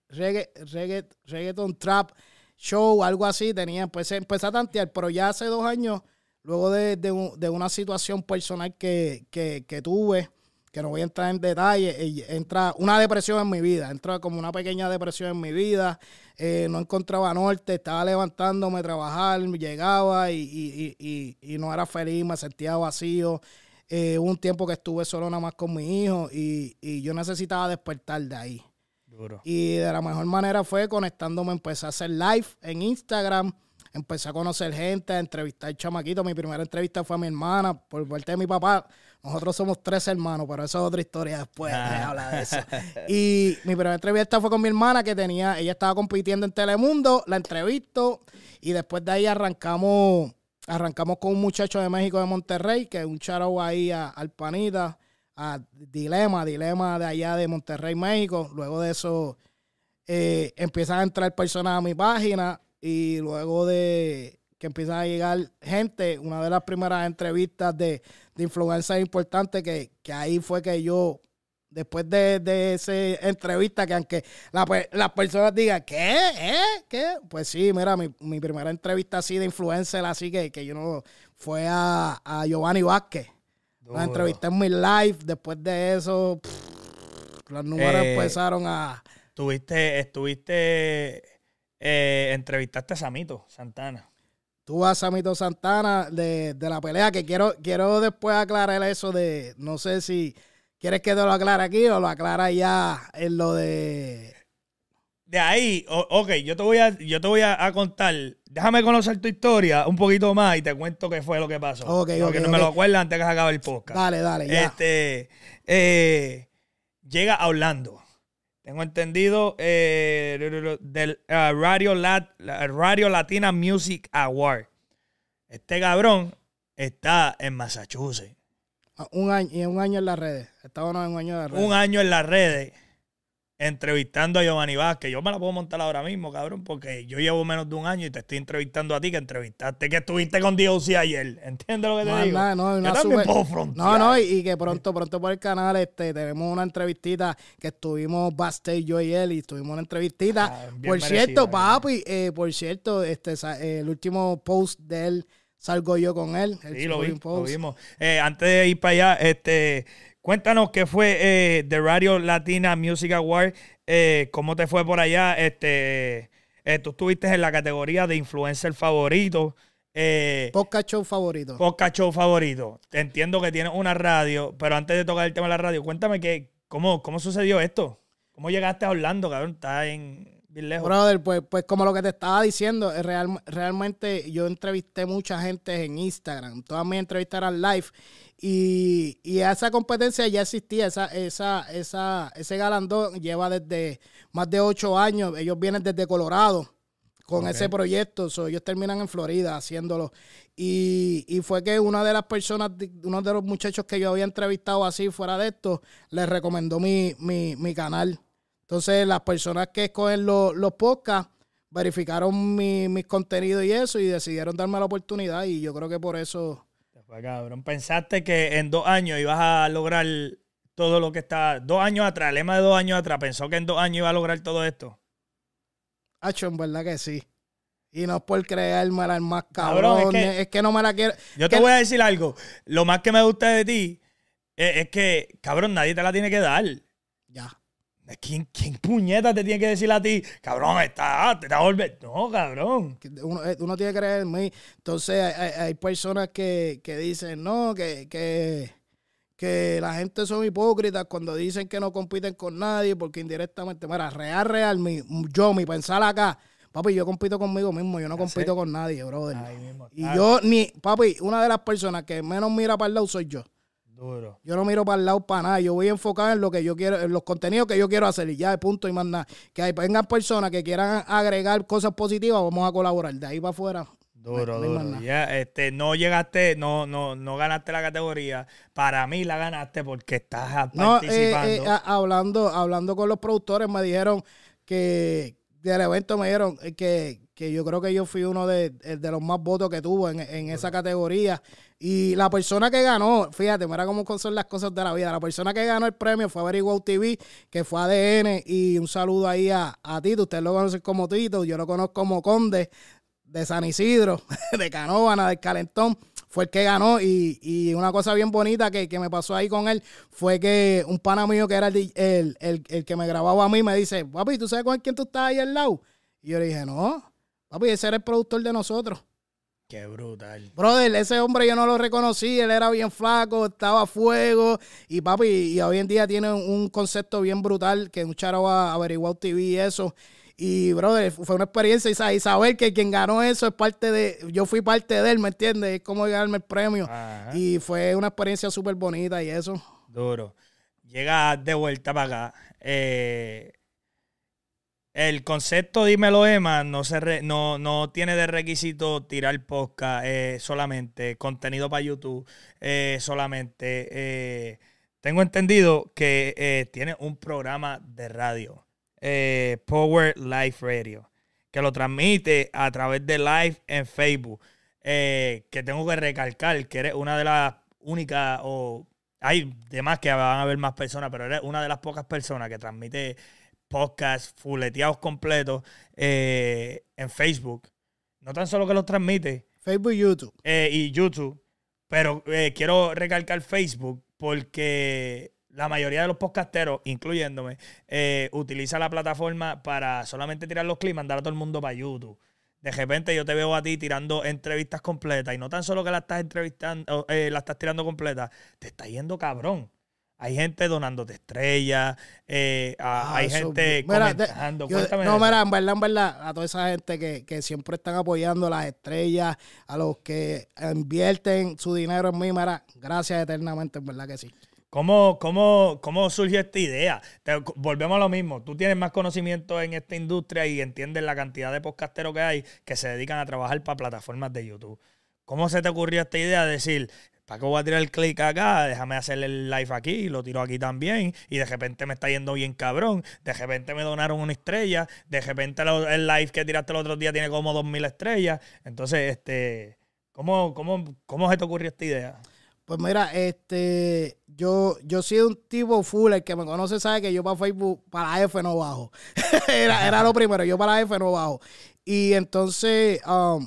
Reggaeton Trap Show, o algo así, tenía, empecé, empecé a tantear, pero ya hace dos años, luego de, de, una situación personal que, que, que tuve, que no voy a entrar en detalle, entra una depresión en mi vida, entra como una pequeña depresión en mi vida, eh, no encontraba norte, estaba levantándome a trabajar, llegaba y, no era feliz, me sentía vacío. Eh, un tiempo que estuve solo nada más con mi hijo y, yo necesitaba despertar de ahí. Y de la mejor manera fue conectándome, empecé a hacer live en Instagram, empecé a conocer gente, a entrevistar chamaquitos. Mi primera entrevista fue a mi hermana, por parte de mi papá nosotros somos tres hermanos, pero esa es otra historia después. Ah. Habla de eso. <laughs> Y mi primera entrevista fue con mi hermana que tenía, ella estaba compitiendo en Telemundo, la entrevisto y después de ahí arrancamos, arrancamos con un muchacho de México de Monterrey, que es un charo ahí a, al a Dilema, Dilema de allá de Monterrey, México. Luego de eso eh, empiezan a entrar personas a mi página y luego de que empiezan a llegar gente. Una de las primeras entrevistas de, de influencia importante que, ahí fue que yo después de, de esa entrevista, que aunque la, las personas digan, ¿qué? ¿Eh? ¿Qué? Pues sí, mira, mi, primera entrevista así de influencer, así que, que yo no, fue a, Giovanni Vázquez. una La entrevisté en mi live, después de eso, las números eh, empezaron a... Tuviste, estuviste, eh, entrevistaste a Samito Santana. Tú vas a Santana de, la pelea, que quiero, quiero después aclarar eso de, no sé si quieres que te lo aclare aquí o lo aclara ya en lo de... De ahí, ok, yo te voy a, yo te voy a, contar, déjame conocer tu historia un poquito más y te cuento qué fue lo que pasó. ok. Porque no me lo acuerdas antes que se acabe el podcast. Dale, dale, ya. Este, eh, llega a Orlando tengo entendido eh, del eh, Radio, Lat, Radio Latina Music Award. Este cabrón está en Massachusetts. Ah, un año, y un año en las redes. un año en las redes. Un año en las redes entrevistando a Giovanni Vázquez. Yo me la puedo montar ahora mismo, cabrón, porque yo llevo menos de un año y te estoy entrevistando a ti que entrevistaste, que estuviste con y ayer. <laughs> ¿Entiendes lo que te digo? No, no, No, no, y, que pronto, pronto por el canal este, tenemos una entrevistita que estuvimos Bastel, yo y él, y tuvimos una entrevistita. Ah, por cierto, papi, eh, por cierto, este, el último post de él salgo yo con él. El sí, lo, vimos. Eh, antes de ir para allá, este, Cuéntanos qué fue eh, The Radio Latina Music Award, eh, cómo te fue por allá. Este, eh, tú estuviste en la categoría de influencer favorito. Eh, podcast show favorito. Podcast show favorito. Entiendo que tienes una radio, pero antes de tocar el tema de la radio, cuéntame que, cómo, cómo sucedió esto. ¿Cómo llegaste a Orlando, cabrón? Estás en, Brother, pues, pues como lo que te estaba diciendo, eh, realmente yo entrevisté mucha gente en Instagram. Todas mis entrevistas eran live. Y, y esa competencia ya existía, esa, esa, esa, ese galandón lleva desde más de ocho años. Ellos vienen desde Colorado con ese proyecto. ellos terminan en Florida haciéndolo. Y, fue que una de las personas, uno de los muchachos que yo había entrevistado así fuera de esto, les recomendó mi, mi, mi canal. Entonces, las personas que escogen los, los podcasts verificaron mis contenidos y eso y decidieron darme la oportunidad y yo creo que por eso... Pues, cabrón, pensaste que en dos años ibas a lograr todo lo que está... Dos años atrás, el lema de dos años atrás, pensó que en dos años iba a lograr todo esto. Hacho, en verdad que sí. Y no es por creerme el más cabrón. es, que, no me la quiero. Yo te voy a decir algo. Lo más que me gusta de ti es, que, cabrón, nadie te la tiene que dar. ¿Quién, puñeta te tiene que decir a ti, cabrón, está, te está volviendo? No, cabrón. Eh, uno, tiene que creer en mí. Entonces hay, personas que, dicen, no, que, que, la gente son hipócritas cuando dicen que no compiten con nadie porque indirectamente, mira, real, real, mi, yo, mi pensar acá, Papi, yo compito conmigo mismo, yo no compito con nadie, brother. y yo ni, papi, una de las personas que menos mira para el lado soy yo. Yo no miro para el lado para nada. Yo voy a enfocar en lo que yo quiero, en los contenidos que yo quiero hacer y ya de punto y más nada. Que ahí vengan personas que quieran agregar cosas positivas, vamos a colaborar. De ahí para afuera. Duro, duro. Ya, este, no llegaste, no, no, no ganaste la categoría. Para mí la ganaste porque estás eh, eh, participando. hablando, hablando con los productores, me dijeron que del evento me dijeron eh, que que yo creo que yo fui uno de, eh, los más votos que tuvo en, esa categoría. Y la persona que ganó, fíjate, mira cómo son las cosas de la vida. La persona que ganó el premio fue Averiguau TV, que fue ADN. Y un saludo ahí a, a Tito. Ustedes lo conocen como Tito, yo lo conozco como Conde de San Isidro, <laughs> de Canóvana, del Calentón fue el que ganó. Y, y una cosa bien bonita que, me pasó ahí con él fue que un pana mío que era el, el, el, el que me grababa a mí me dice, papi, ¿tú sabes con quién tú estás ahí al lado? Y yo le dije, no. Papi, ese era el productor de nosotros. Qué brutal. Brother, ese hombre yo no lo reconocí, él era bien flaco, estaba a fuego. Y papi, y hoy en día tiene un concepto bien brutal que un charo a averiguar TV y eso. Y, brother, fue una experiencia y saber que quien ganó eso es parte de. Yo fui parte de él, ¿me entiendes? Es como ganarme el premio. Y fue una experiencia súper bonita y eso. Duro. Llega de vuelta para acá. Eh, el concepto Dímelo Emma no, se no, tiene de requisito tirar podcast eh, solamente, contenido para YouTube eh, solamente. Eh, tengo entendido que tiene un programa de radio, Power Life Radio, que lo transmite a través de live en Facebook. que tengo que recalcar que eres una de las únicas, o hay demás que van a ver más personas, pero eres una de las pocas personas que transmite podcast, fuleteados completos eh, en Facebook. No tan solo que los transmite. Facebook y YouTube. Eh, y YouTube. Pero eh, quiero recalcar Facebook porque la mayoría de los podcasteros, incluyéndome, utiliza la plataforma para solamente tirar los clips y mandar a todo el mundo para YouTube. De repente yo te veo a ti tirando entrevistas completas y no tan solo que la estás entrevistando, la estás tirando completa, te está yendo cabrón. Hay gente donándote estrellas, eh, ah, hay gente comentando. no, mira, en verdad, en verdad, a toda esa gente que, siempre están apoyando las estrellas, a los que invierten su dinero en mí, mira, gracias eternamente, en verdad que sí. ¿Cómo, cómo, ¿Cómo surgió esta idea? volvemos a lo mismo. Tú tienes más conocimiento en esta industria y entiendes la cantidad de podcasteros que hay que se dedican a trabajar para plataformas de YouTube. ¿Cómo se te ocurrió esta idea de decir, ¿Para qué voy a tirar el click acá? Déjame hacer el live aquí, lo tiro aquí también. Y de repente me está yendo bien cabrón. De repente me donaron una estrella. De repente el live que tiraste el otro día tiene como 2000 estrellas. Entonces, este, ¿cómo, cómo, cómo se te ocurrió esta idea? Pues mira, este, yo, yo soy un tipo full, el que me conoce sabe que yo para Facebook, para F no bajo. <laughs> era, lo primero, yo para F no bajo. Y entonces, um,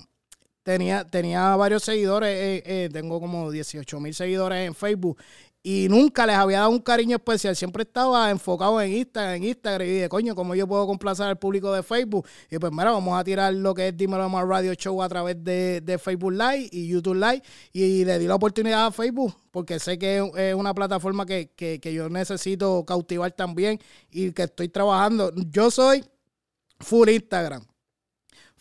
tenía, varios seguidores, eh, eh, tengo como 18 mil seguidores en Facebook y nunca les había dado un cariño especial. Siempre estaba enfocado en Instagram, en Instagram y de coño, ¿cómo yo puedo complacer al público de Facebook? Y pues mira, vamos a tirar lo que es Dímelo Más Radio Show a través de, Facebook Live y YouTube Live y le di la oportunidad a Facebook porque sé que es una plataforma que yo necesito cautivar también y que estoy trabajando. Yo soy full Instagram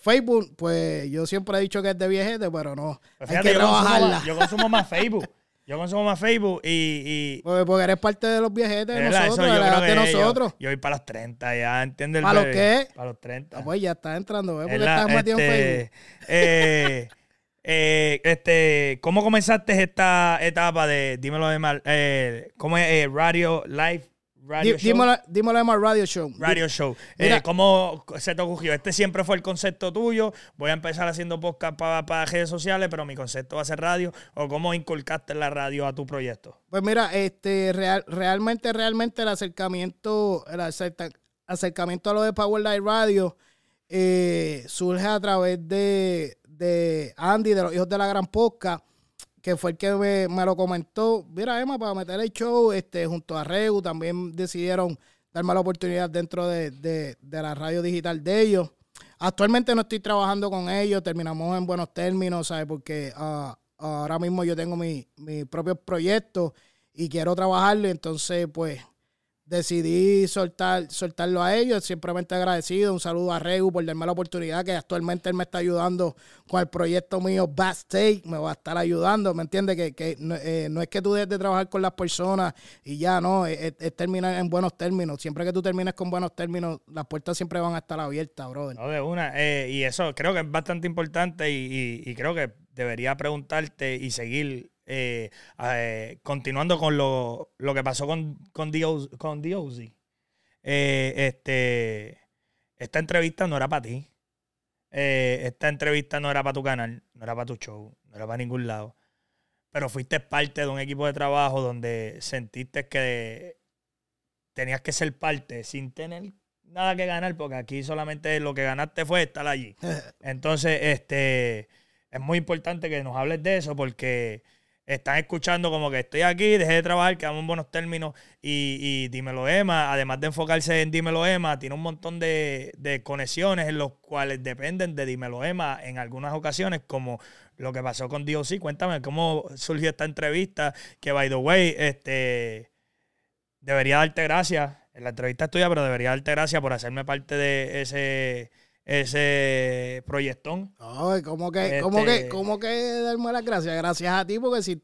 Facebook, pues yo siempre he dicho que es de viejete, pero no. hay que yo Consumo, yo consumo más Facebook. Yo consumo más Facebook y. Pues, porque eres parte de los viejetes de nosotros, de nosotros. Yo, voy para los 30 ya, ¿entiendes? ¿Para los qué? Para los 30. Ah, pues ya está entrando, ¿ves? ¿eh? Porque estás metido en este, Facebook. Eh, <laughs> eh, este, ¿Cómo comenzaste esta etapa de, dímelo de mal, eh, ¿cómo es? Eh, radio Live Radio Dímelo, dímelo Radio Show. Radio Show. Eh, ¿Cómo se te ocurrió? Este siempre fue el concepto tuyo. Voy a empezar haciendo podcast para redes sociales, pero mi concepto va a ser radio. ¿O cómo inculcaste la radio a tu proyecto? Pues mira, este real, realmente, realmente el acercamiento, el acercamiento a lo de Power Light Radio eh, surge a través de, de Andy, de los hijos de la gran podcast que fue el que me, lo comentó. Mira, Emma, para meter el show, este, junto a Regu, también decidieron darme la oportunidad dentro de, de, de la radio digital de ellos. Actualmente no estoy trabajando con ellos, terminamos en buenos términos, ¿sabes? Porque ah, ahora mismo yo tengo mis propios proyectos y quiero trabajarlo, entonces pues decidí soltar, soltarlo a ellos. Simplemente agradecido. Un saludo a Regu por darme la oportunidad que actualmente él me está ayudando con el proyecto mío State. Me va a estar ayudando, ¿me entiendes? Que, que eh, no es que tú dejes de trabajar con las personas y ya, no. Es, terminar en buenos términos. Siempre que tú termines con buenos términos, las puertas siempre van a estar abiertas, brother. No, de una. Eh, y eso creo que es bastante importante y, y, y creo que debería preguntarte y seguir eh, eh, continuando con lo, que pasó con, con, con DOZ, eh, este, esta entrevista no era para ti. esta entrevista no era para tu canal, no era para tu show, no era para ningún lado. Pero fuiste parte de un equipo de trabajo donde sentiste que tenías que ser parte sin tener nada que ganar, porque aquí solamente lo que ganaste fue estar allí. <laughs> Entonces, este, es muy importante que nos hables de eso porque están escuchando como que estoy aquí, dejé de trabajar, quedamos en buenos términos y, y Dímelo Emma, además de enfocarse en Dímelo Emma, tiene un montón de, conexiones en los cuales dependen de Dímelo Emma en algunas ocasiones, como lo que pasó con DOC. Cuéntame cómo surgió esta entrevista, que by the way, este, debería darte gracias, en la entrevista es tuya, pero debería darte gracias por hacerme parte de ese ese proyectón. Ay, ¿cómo que, como que, este cómo que darme las gracias? Gracias a ti porque si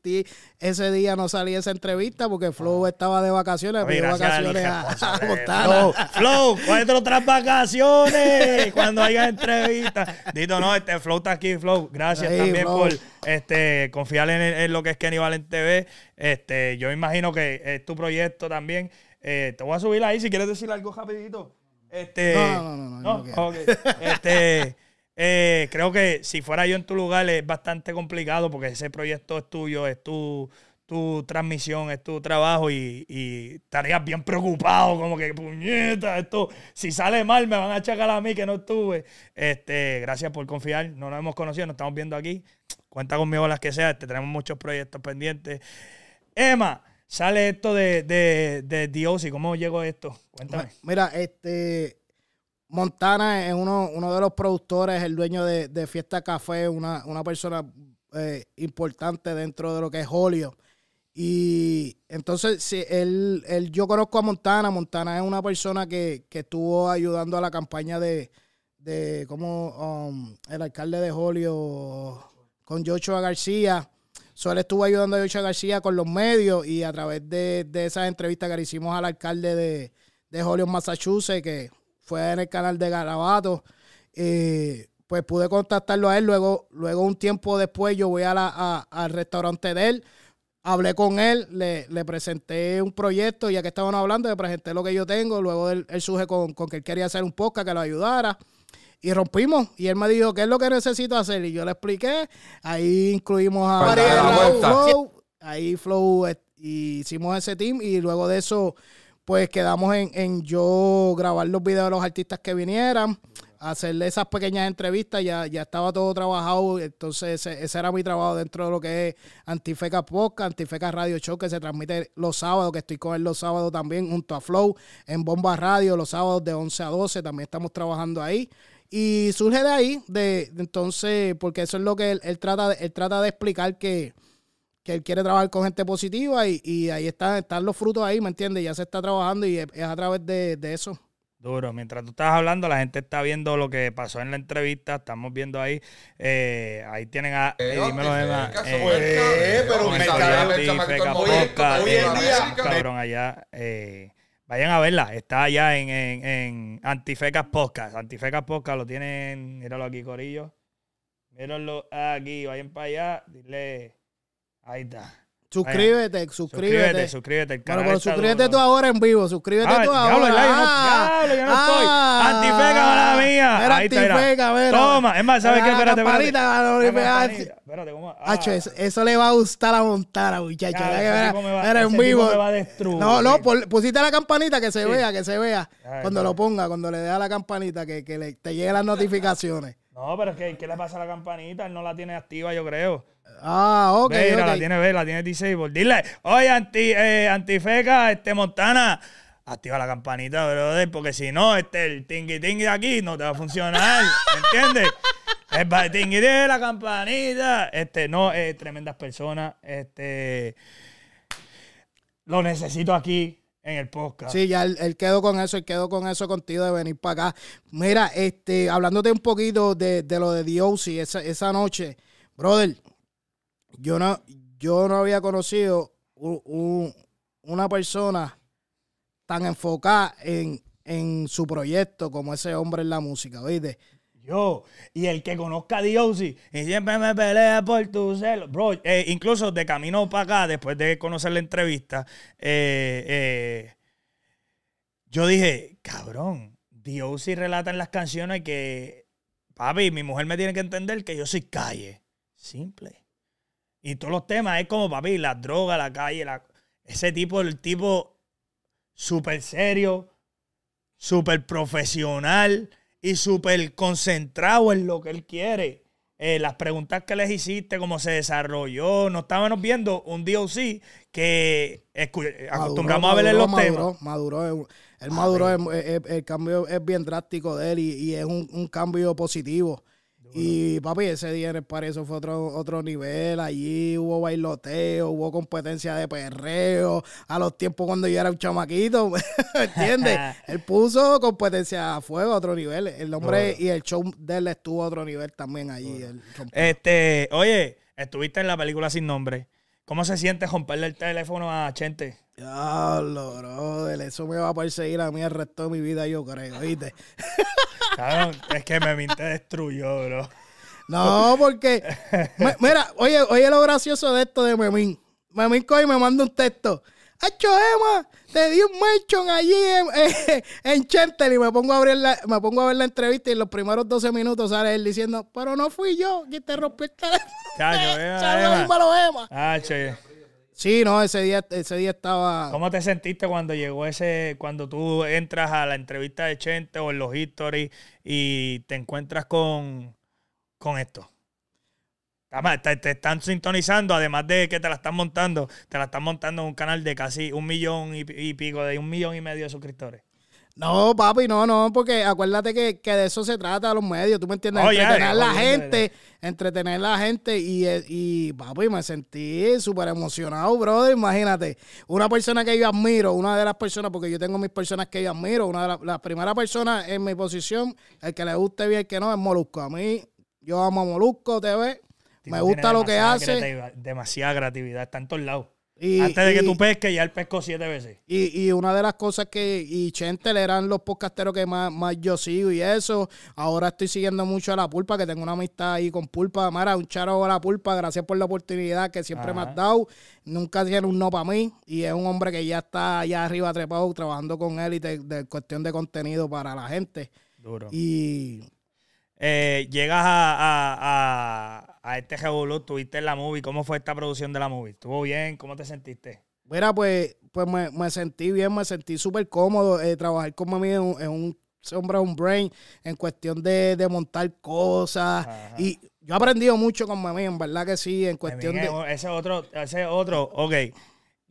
ese día, no salí esa entrevista porque Flow ah. estaba de vacaciones, pero vacaciones a, a, Flow, <laughs> cuatro otras vacaciones cuando haya entrevista. Dito, no, este Flow está aquí, Flow. Gracias también por este confiar en, lo que es Kenny Valente TV. Este, yo imagino que es tu proyecto también. Eh, te voy a subir ahí si quieres decir algo rapidito. Este, no, no, no, no. este, eh, creo que si fuera yo en tu lugar es bastante complicado porque ese proyecto es tuyo, es tu, tu transmisión, es tu trabajo y, y, estarías bien preocupado, como que puñeta, esto, si sale mal me van a achacar a mí que no estuve. Este, gracias por confiar, no nos hemos conocido, nos estamos viendo aquí. Cuenta conmigo las que sea, este, tenemos muchos proyectos pendientes. Emma, sale esto de, Dios y cómo llegó esto? Cuéntame. Mira, este Montana es uno, de los productores, el dueño de, Fiesta Café, una, persona eh, importante dentro de lo que es Holio. Y entonces, si él, yo conozco a Montana. Montana es una persona que, estuvo ayudando a la campaña de, como um, el alcalde de Jolio con Joshua García él estuvo ayudando a Yocha García con los medios y a través de, de esas entrevistas que le hicimos al alcalde de, de Hollywood, Massachusetts, que fue en el canal de Garabato, eh, pues pude contactarlo a él. Luego, luego un tiempo después, yo voy a al restaurante de él, hablé con él, le, le, presenté un proyecto, ya que estábamos hablando, le presenté lo que yo tengo. Luego él, surge con, con que él quería hacer un podcast que lo ayudara y rompimos. Y él me dijo, ¿qué es lo que necesito hacer? Y yo le expliqué. Ahí incluimos a Flow. Ahí Flow y eh, hicimos ese team. Y luego de eso, pues quedamos en, en, yo grabar los videos de los artistas que vinieran, hacerle esas pequeñas entrevistas. Ya, ya estaba todo trabajado. Entonces, ese, era mi trabajo dentro de lo que es Antifeca Podcast, Antifeca Radio Show, que se transmite los sábados, que estoy con él los sábados también, junto a Flow, en Bomba Radio, los sábados de 11 a 12. También estamos trabajando ahí. Y surge de ahí, de, entonces, porque eso es lo que él, trata, él trata de explicar que, que él quiere trabajar con gente positiva y, ahí está, están los frutos ahí, ¿me entiendes? Ya se está trabajando y es, a través de, de, eso. Duro, mientras tú estás hablando, la gente está viendo lo que pasó en la entrevista, estamos viendo ahí, eh, ahí tienen a... dímelo, eh, Cabrón, allá... Eh, Vayan a verla. Está allá en, en, en Antifecas Podcast. Antifecas Podcast lo tienen. Míralo aquí, Corillo. míralo aquí. Vayan para allá. Dile. Ahí está. Suscríbete, suscríbete. Suscríbete, suscríbete canal. Bueno, pero suscríbete tú ahora en vivo. Suscríbete tú ahora. Diablo, ah, yo no, ah, no ah, estoy. Antifeca, mala mía. Era Ahí antifeca, Toma. Es más, ¿sabes qué? Espérate, espérate. Espérate, ah. eso, le va a gustar a montar a muchacho. era, en vivo. No, no, pusiste la campanita que se vea, que se vea. cuando lo ponga, cuando le dé a la campanita, que, que le, te lleguen las notificaciones. No, pero es que ¿qué le pasa a la campanita? Él no la tiene activa, yo creo. Ah, ok. Mira, la tiene ver, la tiene disable. Dile, oye, anti, eh, antifeca, este Montana. Activa la campanita, brother, porque si no, este, el tingui tingui de aquí no te va a funcionar. ¿Entiendes? <laughs> el tingui de la campanita. Este, no, es eh, tremendas personas. Este. Lo necesito aquí en el podcast. Sí, ya él, quedó con eso, él quedó con eso contigo de venir para acá. Mira, este, hablándote un poquito de, lo de Dios y esa, esa noche, brother, yo no, yo no había conocido un, una persona tan enfocada en, su proyecto como ese hombre en la música, ¿viste? Yo, y el que conozca a Diosi, y siempre me pelea por tu celo. Bro, eh, incluso de camino para acá, después de conocer la entrevista, eh, eh, yo dije, cabrón, Diosi relata en las canciones que, papi, mi mujer me tiene que entender que yo soy calle. Simple. Y todos los temas es como, papi, la droga la calle, ese tipo, el tipo súper serio, súper profesional y súper concentrado en lo que él quiere. Eh, las preguntas que les hiciste, cómo se desarrolló. No estábamos viendo un sí que eh, acostumbramos a ver en los temas. Maduro, eh, el maduró, el, cambio es bien drástico de él y, es un, un, cambio positivo. Y papi, ese día en el eso fue otro, otro nivel. Allí hubo bailoteo, hubo competencia de perreo. A los tiempos cuando yo era un chamaquito, <laughs> ¿entiendes? <laughs> Él puso competencia a fuego a otro nivel. El hombre y el show de él estuvo a otro nivel también allí. Este, oye, estuviste en la película sin nombre. ¿Cómo se siente romperle el teléfono a Chente? Diablo, brother. Eso me va a perseguir a mí el resto de mi vida, yo creo, ¿viste? <laughs> es que me te destruyó, bro. No, porque. mira, oye, oye lo gracioso de esto de Memín. Memín coge y me manda un texto. ¡Hacho, Emma! Te di un mention allí en, eh, en, y me pongo, a abrir la, me pongo a ver la entrevista y en los primeros 12 minutos sale él diciendo, pero no fui yo Que te rompí el teléfono. Chacho, <laughs> Emma. Sí, no, ese día, ese día estaba. ¿Cómo te sentiste cuando llegó ese, cuando tú entras a la entrevista de Chente o en los History y te encuentras con, con esto? Te, te están sintonizando, además de que te la están montando, te la están montando en un canal de casi un millón y pico, de un millón y medio de suscriptores. No, papi, no, no, porque acuérdate que, de eso se trata los medios, tú me entiendes, oh, entretener a la gente, entretener a la gente y, eh, y papi, me sentí súper emocionado, brother, imagínate, una persona que yo admiro, una de las personas, porque yo tengo mis personas que yo admiro, una de las primeras personas en mi posición, el que le guste bien, el que no, es Molusco, a mí, yo amo a Molusco te ves, me gusta lo que hace. demasiada creatividad, está en todos lados. Antes de que tú pesques, ya el pesco siete veces. Y, una de las cosas que. Y Chentel eran los podcasteros que más, más, yo sigo y eso. Ahora estoy siguiendo mucho a la pulpa, que tengo una amistad ahí con pulpa. Mara, un charo a la pulpa. Gracias por la oportunidad que siempre me has dado. Nunca tiene un no para mí. Y es un hombre que ya está allá arriba trepado, trabajando con él y de, cuestión de contenido para la gente. Duro. Y. Eh, llegas a, a a este Jebulú, tuviste la movie, ¿cómo fue esta producción de la movie? ¿Estuvo bien? ¿Cómo te sentiste? Mira, pues, pues me, sentí bien, me sentí súper cómodo. Eh, trabajar con mami en, un sombra, un brain en cuestión de, montar cosas. Y yo he aprendido mucho con Mami, en verdad que sí, en cuestión de. Ese otro, ese otro, ok.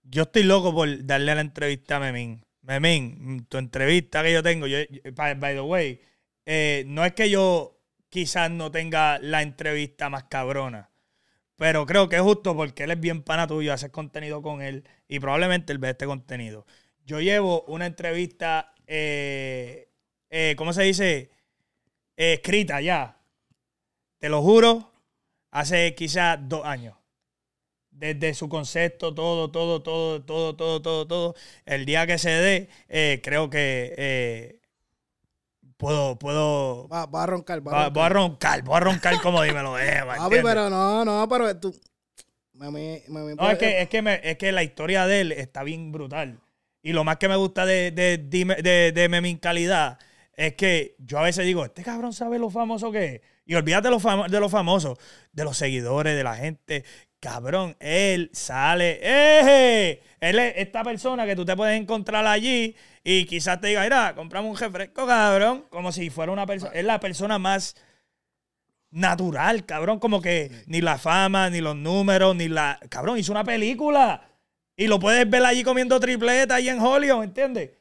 Yo estoy loco por darle la entrevista a Memín. Memín, tu entrevista que yo tengo, yo, by, the way, eh, no es que yo quizás no tenga la entrevista más cabrona. Pero creo que es justo porque él es bien pana tuyo, haces contenido con él y probablemente él ve este contenido. Yo llevo una entrevista, eh, eh, ¿cómo se dice? Eh, escrita ya. Te lo juro, hace quizás dos años. Desde su concepto, todo, todo, todo, todo, todo, todo, todo. El día que se dé, creo que puedo, puedo. Va, a roncar, va, a roncar. Voy a roncar, voy a roncar como dímelo, eh. <laughs> Papi, pero no, no, pero tú. no, es que, es, que es que la historia de él está bien brutal. Y lo más que me gusta de, de, de, de Memin Calidad es que yo a veces digo, este cabrón sabe lo famoso que es. Y olvídate de los, de los famosos, de los seguidores, de la gente. Cabrón, él sale. ¡Eh! Él es esta persona que tú te puedes encontrar allí y quizás te diga, mira, compramos un refresco, cabrón. Como si fuera una persona. Es la persona más natural, cabrón. Como que ni la fama, ni los números, ni la. Cabrón, hizo una película. Y lo puedes ver allí comiendo tripleta ahí en Hollywood, ¿entiendes?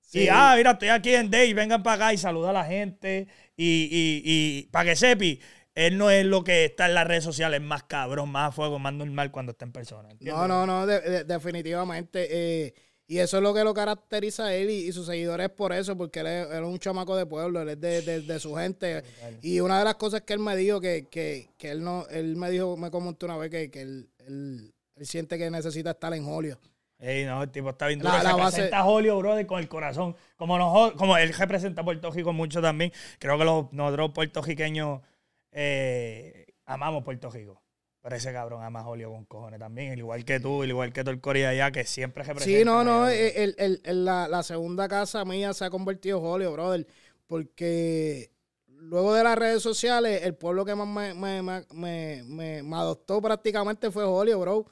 Sí. Y ah, mira, estoy aquí en Day, vengan para acá y saluda a la gente. Y, y, y para que sepi, él no es lo que está en las redes sociales, más cabrón, más a fuego, más normal cuando está en persona. No, no, no, definitivamente. Eh, y eso es lo que lo caracteriza a él y, sus seguidores por eso, porque él es, un chamaco de pueblo, él es de, su gente. Y una de las cosas que él me dijo, que, que, que él no, él me dijo, me comentó una vez que, que él, él, siente que necesita estar en Jolio no, el tipo está bien duro. La, representa base... con el corazón. Como, como él representa a Puerto Rico mucho también. Creo que los, nosotros puertorriqueños eh, amamos Puerto Rico. Pero ese cabrón ama a Julio con cojones también. El igual que tú, el igual que todo el Corea allá, que siempre representa. Sí, no, no. Eh, el, el, la, segunda casa mía se ha convertido Julio, brother. Porque luego de las redes sociales, el pueblo que más me, adoptó prácticamente fue Julio, bro.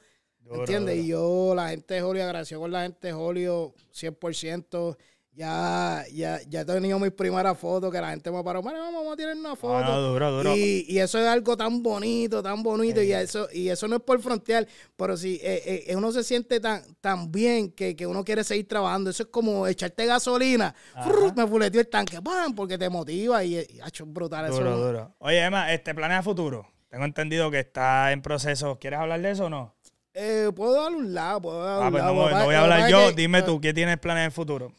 ¿Entiendes? Y yo, la gente de Holio, agradeció con la gente de Holio 100%. Ya, ya, ya he tenido mis primeras fotos que la gente me paró, bueno, vamos a tirar una ah, foto. duro, duro. Y, y, eso es algo tan bonito, tan bonito. Y eh. eso, y eso no es por frontear, pero si eh, eh, uno se siente tan, tan bien que, uno quiere seguir trabajando. Eso es como echarte gasolina. me fuleteó el tanque, ¡pam! porque te motiva y, ha eh, hecho brutal eso. Duro. Oye, Emma, este futuro. Tengo entendido que está en proceso. ¿Quieres hablar de eso o no? Eh, puedo dar un lado, puedo dar ah, un pues lado. No, voy a hablar yo, dime ah, tú, ¿qué tienes planes en el futuro?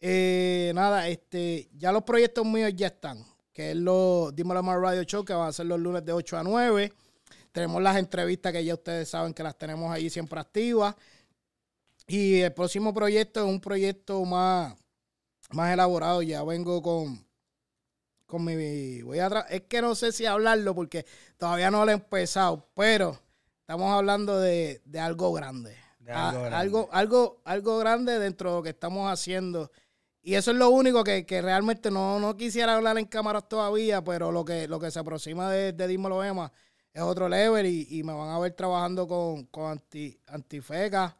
Eh, nada, este, ya los proyectos míos ya están, que es lo, Dímelo Más Radio Show, que va a ser los lunes de 8 a 9. Tenemos las entrevistas que ya ustedes saben que las tenemos ahí siempre activas. Y el próximo proyecto es un proyecto más, más elaborado. Ya vengo con, con mi... Voy a es que no sé si hablarlo porque todavía no lo he empezado, pero estamos hablando de, algo ah, grande. algo, algo, algo, grande dentro de lo que estamos haciendo. Y eso es lo único que, realmente no, quisiera hablar en cámaras todavía, pero lo que, lo que se aproxima de, de Dímelo es otro level y, me van a ver trabajando con, con anti, Antifeca,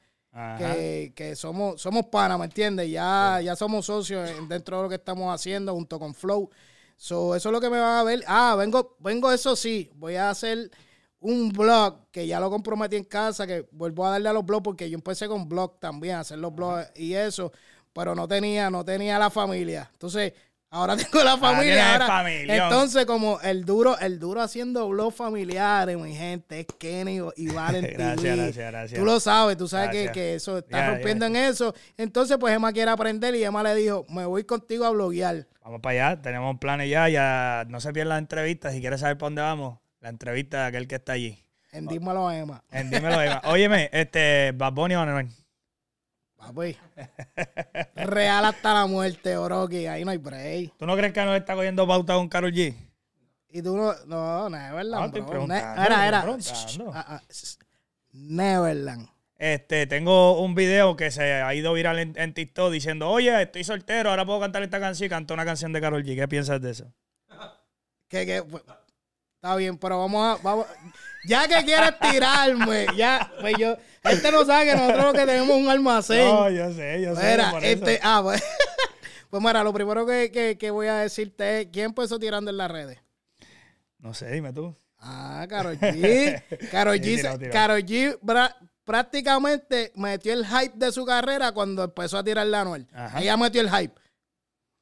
que, somos, somos pana, ¿me entiende Ya, ya somos socios dentro de lo que estamos haciendo junto con Flow. So, eso es lo que me van a ver. Ah, vengo, vengo, eso sí, voy a hacer un blog que ya lo comprometí en casa, que vuelvo a darle a los blogs porque yo empecé con blog también, hacer los blogs y eso, pero no tenía, no tenía la familia. Entonces, ahora <laughs> tengo la ah, familia. Ahora, entonces, como el duro, el duro haciendo blogs familiares, mi gente, es Kenny y Valentín. <laughs> gracias, gracias, gracias. Tú lo sabes, tú sabes que, eso está rompiendo en eso. Entonces, pues Emma quiere aprender y Emma le dijo, me voy contigo a bloguear. Vamos para allá, tenemos planes ya, ya no se pierdan las entrevistas, si quieres saber para dónde vamos la entrevista de aquel que está allí. En Dímelo Emma. En Dímelo Emma. Óyeme, este, Bad Bunny o Anuel. Papi. <laughs> Real hasta la muerte, Oroqui Ahí no hay break. ¿Tú no crees que Anuel está cogiendo pauta con Karol G? Y tú no. No, Neverland. Ah, era, era. Ah, ah, Neverland. Este, tengo un video que se ha ido viral en, TikTok diciendo, oye, estoy soltero, ahora puedo cantar esta canción y cantó una canción de Carol G. ¿Qué piensas de eso? que, que, pues, Está bien, pero vamos a. Vamos, ya que quieres tirarme, ya, pues yo. Este no sabe que nosotros lo que tenemos es un almacén. No, yo sé, yo sé. Mira, este, ah, pues, <laughs> pues, mira, lo primero que, que, que, voy a decirte es: ¿quién empezó tirando en las redes? No sé, dime tú. Ah, Karol G. <laughs> Karol G, G prácticamente metió el hype de su carrera cuando empezó a tirar la Anuel. Ella metió el hype.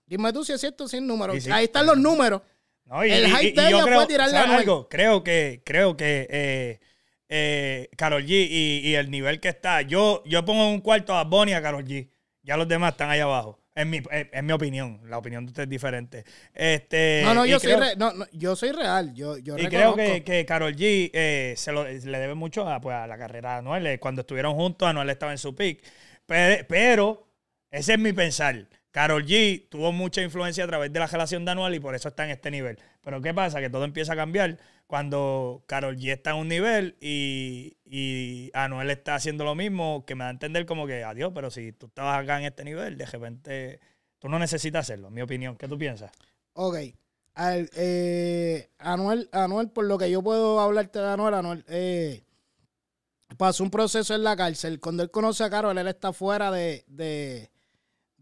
Dime tú si es cierto sin números. Ahí están los números yo creo, algo? Creo que, creo que eh, Carol eh, G y, el nivel que está. Yo, yo pongo un cuarto a Bonnie y a Carol G. Ya los demás están ahí abajo. Es mi, opinión. La opinión de usted es diferente. Este, no, no, yo, soy no, soy real. Yo, y creo que, que Carol G eh, le debe mucho a, pues, la carrera de Anuel. Eh, cuando estuvieron juntos, Anuel estaba en su pick. pero ese es mi pensar. Carol G tuvo mucha influencia a través de la relación de Anuel y por eso está en este nivel. Pero ¿qué pasa? Que todo empieza a cambiar cuando Carol G está en un nivel y, Anuel está haciendo lo mismo, que me da a entender como que, adiós, pero si tú estabas acá en este nivel, de repente tú no necesitas hacerlo, mi opinión. ¿Qué tú piensas? Ok. Eh, Anuel, Anuel, por lo que yo puedo hablarte de Anuel, Anuel eh, pasó un proceso en la cárcel. Cuando él conoce a Carol, él está fuera de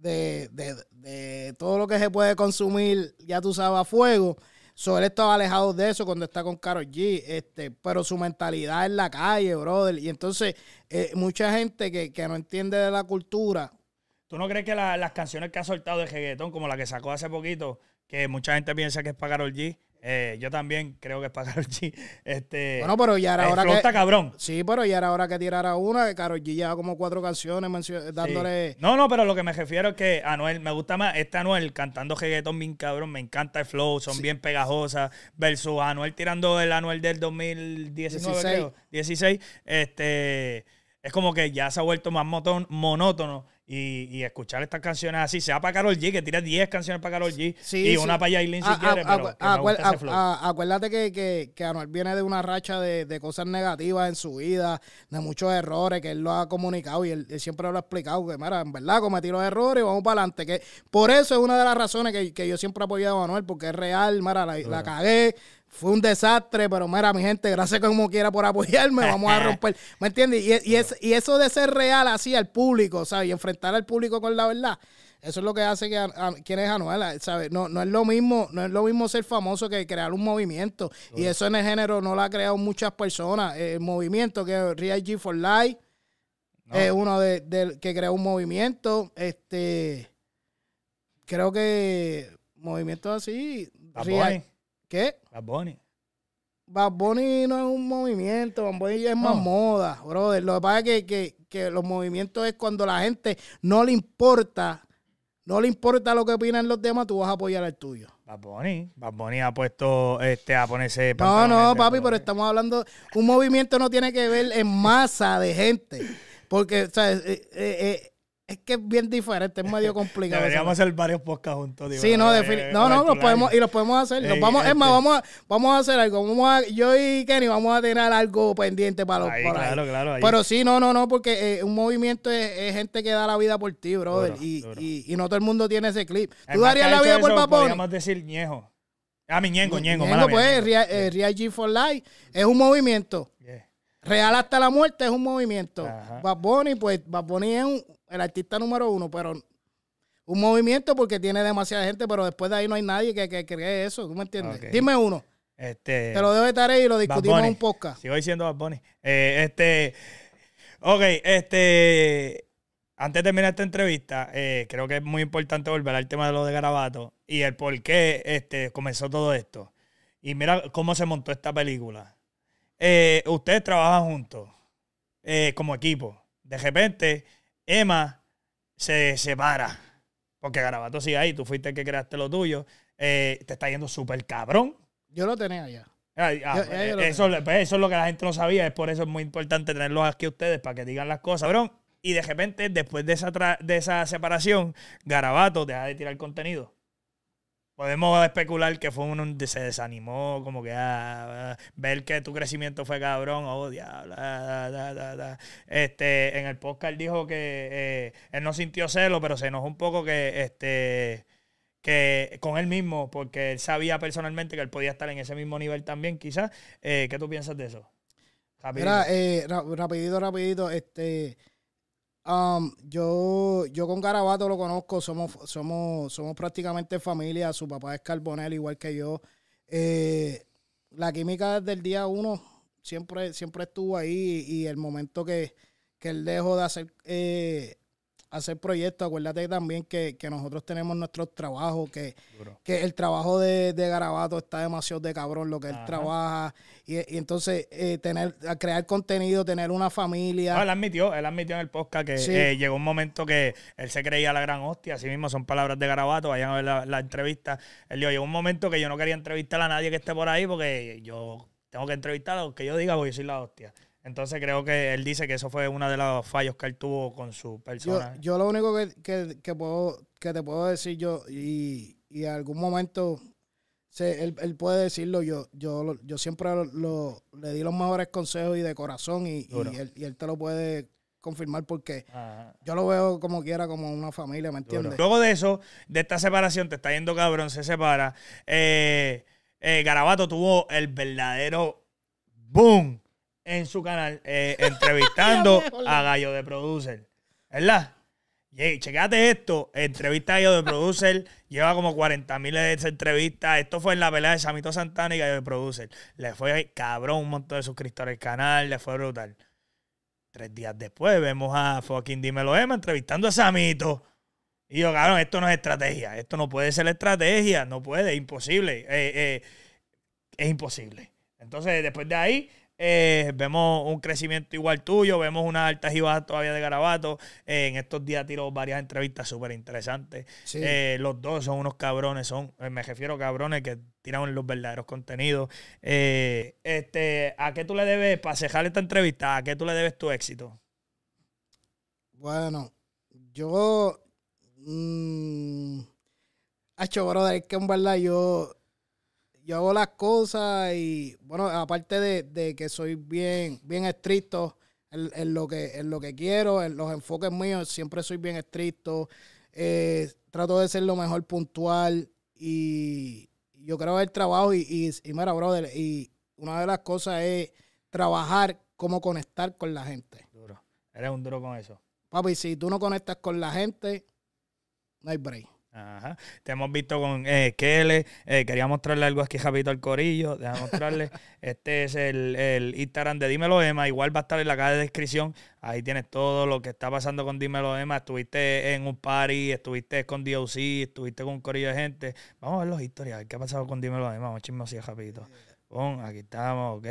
de, todo lo que se puede consumir, ya tú sabes, a fuego. sobre él estaba alejado de eso cuando está con Karol G, este, pero su mentalidad es la calle, brother. Y entonces, eh, mucha gente que, no entiende de la cultura. ¿Tú no crees que las canciones que ha soltado de reggaetón, como la que sacó hace poquito, que mucha gente piensa que es para Karol G, eh, yo también creo que es para <laughs> Karol G. Este, bueno, pero ya era hora que. Está cabrón. Sí, pero ya era hora que tirara una. Karol G lleva como cuatro canciones dándole. No, no, pero lo que me refiero es que Anuel, me gusta más. Este Anuel cantando reggaeton bien cabrón. Me encanta el flow, son bien pegajosas. Versus Anuel tirando el Anuel del 2019, 16. creo. 16. Este, es como que ya se ha vuelto más monótono y, y, escuchar estas canciones así, sea para Carol G, que tira 10 canciones para Carol G y una para Yailin si quieres, pero acuérdate que, que, Anuel viene de una racha de, cosas negativas en su vida, de muchos errores que él lo ha comunicado y él, siempre lo ha explicado, que mira, en verdad cometí los errores y vamos para adelante. Que por eso es una de las razones que, yo siempre he apoyado a Anuel, porque es real, la cagué, fue un desastre, pero mira, mi gente, gracias como quiera por apoyarme, vamos a <laughs> romper. ¿Me entiendes? Y, eso de ser real así al público, ¿sabes? Y enfrentar al público con la verdad. Eso es lo que hace que a, quien es Anuela? ¿sabes? No, no es lo mismo, no es lo mismo ser famoso que crear un movimiento. Y eso en el género no lo ha creado muchas personas. El movimiento que es Real G for Life es uno de, que creó un movimiento. Este creo que movimientos así. ¿Qué? Bad Bunny. no es un movimiento, Bad es más moda, brother. Lo que pasa es que, que, los movimientos es cuando la gente no le importa, no le importa lo que opinan los demás, tú vas a apoyar al tuyo. Bad Bunny, Bad ha puesto este, a ponerse... No, no, papi, pero estamos hablando... Un movimiento no tiene que ver en masa de gente, porque, o sea, eh, eh, eh, es que es bien diferente, es medio <laughs> complicado. Deberíamos hacer varios podcasts juntos. Tío, sí, no, eh, no, no, los podemos, y los podemos hacer. Eh, vamos, es más, este. vamos a, vamos a hacer algo. yo y Kenny vamos a tener algo pendiente para los claro, claro, Pero sí, no, no, no, porque eh, un movimiento es, gente que da la vida por ti, brother. y, Y, no todo el mundo tiene ese clip. ¿Tú darías la vida por Papón? Podríamos decir ñejo. Ah, mi ñengo, ñengo. ñengo mala pues, Real, Real G for Life es un movimiento. Real hasta la muerte es un movimiento. Ajá. Bad Bunny, pues, Bad Bunny es un el artista número uno, pero un movimiento porque tiene demasiada gente, pero después de ahí no hay nadie que, cree eso, ¿tú me entiendes? Dime uno. Este, Te lo dejo de ahí y lo discutimos en un podcast. Sigo diciendo Bad eh, este, ok, este, antes de terminar esta entrevista, eh, creo que es muy importante volver al tema de lo de Garabato y el por qué este, comenzó todo esto. Y mira cómo se montó esta película. Eh, ustedes trabajan juntos, como equipo. De repente Emma se separa. Porque Garabato sigue ahí, tú fuiste el que creaste lo tuyo. Eh, te está yendo súper cabrón. Yo lo tenía ya. Ah, pues, pues, eso, es lo que la gente no sabía, es por eso es muy importante tenerlos aquí ustedes para que digan las cosas, cabrón. Y de repente, después de esa, de esa separación, Garabato deja de tirar contenido podemos especular que fue uno se desanimó, como que a ah, ah, ver que tu crecimiento fue cabrón, oh diablo, ah, este, en el podcast dijo que eh, él no sintió celo, pero se enojó un poco que este que con él mismo, porque él sabía personalmente que él podía estar en ese mismo nivel también, quizás. Eh, ¿Qué tú piensas de eso? Rapidito. Eh, rapidito, rapidito, este Um, yo, yo con Garabato lo conozco, somos, somos, somos prácticamente familia, su papá es Carbonel igual que yo. Eh, la química desde el día uno siempre, siempre estuvo ahí y, el momento que, él dejó de hacer eh, hacer proyectos. Acuérdate también que, nosotros tenemos nuestros trabajos, que, que el trabajo de, Garabato está demasiado de cabrón, lo que él trabaja. Y, entonces, eh, tener, crear contenido, tener una familia. No, él admitió, él admitió en el podcast que eh, llegó un momento que él se creía la gran hostia. Así mismo son palabras de Garabato, vayan a ver la, entrevista. Él dijo, llegó un momento que yo no quería entrevistar a nadie que esté por ahí porque yo tengo que entrevistar a que yo diga voy a decir la hostia. Entonces creo que él dice que eso fue uno de los fallos que él tuvo con su persona. Yo, lo único que, puedo, que te puedo decir yo, y, en algún momento se, él, puede decirlo, yo, yo, yo siempre le di los mejores consejos y de corazón, y, y, él, te lo puede confirmar porque yo lo veo como quiera, como una familia, ¿me entiendes? Luego de eso, de esta separación, te está yendo cabrón, se separa. Eh, eh, Garabato tuvo el verdadero boom en su canal eh, <laughs> entrevistando a Gallo de Producer. ¿Verdad? Hey, checate esto. Entrevista a Gallo de Producer. lleva como 40 mil entrevistas. Esto fue en la pelea de Samito Santana y Gallo de Producer. Le fue cabrón un montón de suscriptores al canal. Le fue brutal. Tres días después vemos a fucking Dímelo Ema entrevistando a Samito. Y yo, cabrón, esto no es estrategia. Esto no puede ser estrategia. No puede, imposible. Eh, eh, es imposible. Entonces, después de ahí, eh, vemos un crecimiento igual tuyo, vemos unas altas y bajas todavía de Garabato. Eh, en estos días tiro varias entrevistas súper interesantes. Eh, los dos son unos cabrones, son, me refiero a cabrones que tiran los verdaderos contenidos. este, ¿A qué tú le debes, para esta entrevista, a qué tú le debes tu éxito? Bueno, yo... Mmm, hecho brother, es que en verdad yo yo hago las cosas y, bueno, aparte de, que soy bien, bien estricto en, lo que, en lo que quiero, en los enfoques míos, siempre soy bien estricto. Eh, trato de ser lo mejor puntual y yo creo el trabajo y, y, mira, brother, y una de las cosas es trabajar cómo conectar con la gente. Duro. Eres un duro con eso. Papi, si tú no conectas con la gente, no hay break. Ajá. Te hemos visto con eh, Kele. Eh, quería mostrarle algo aquí Javito al corillo. Deja mostrarle. <laughs> este es el, el, Instagram de Dímelo Emma. Igual va a estar en la caja de descripción. Ahí tienes todo lo que está pasando con Dímelo Emma. Estuviste en un party, estuviste con DOC, estuviste con un corillo de gente. Vamos a ver los historias. ¿Qué ha pasado con Dímelo Emma? Vamos a así aquí estamos, ok.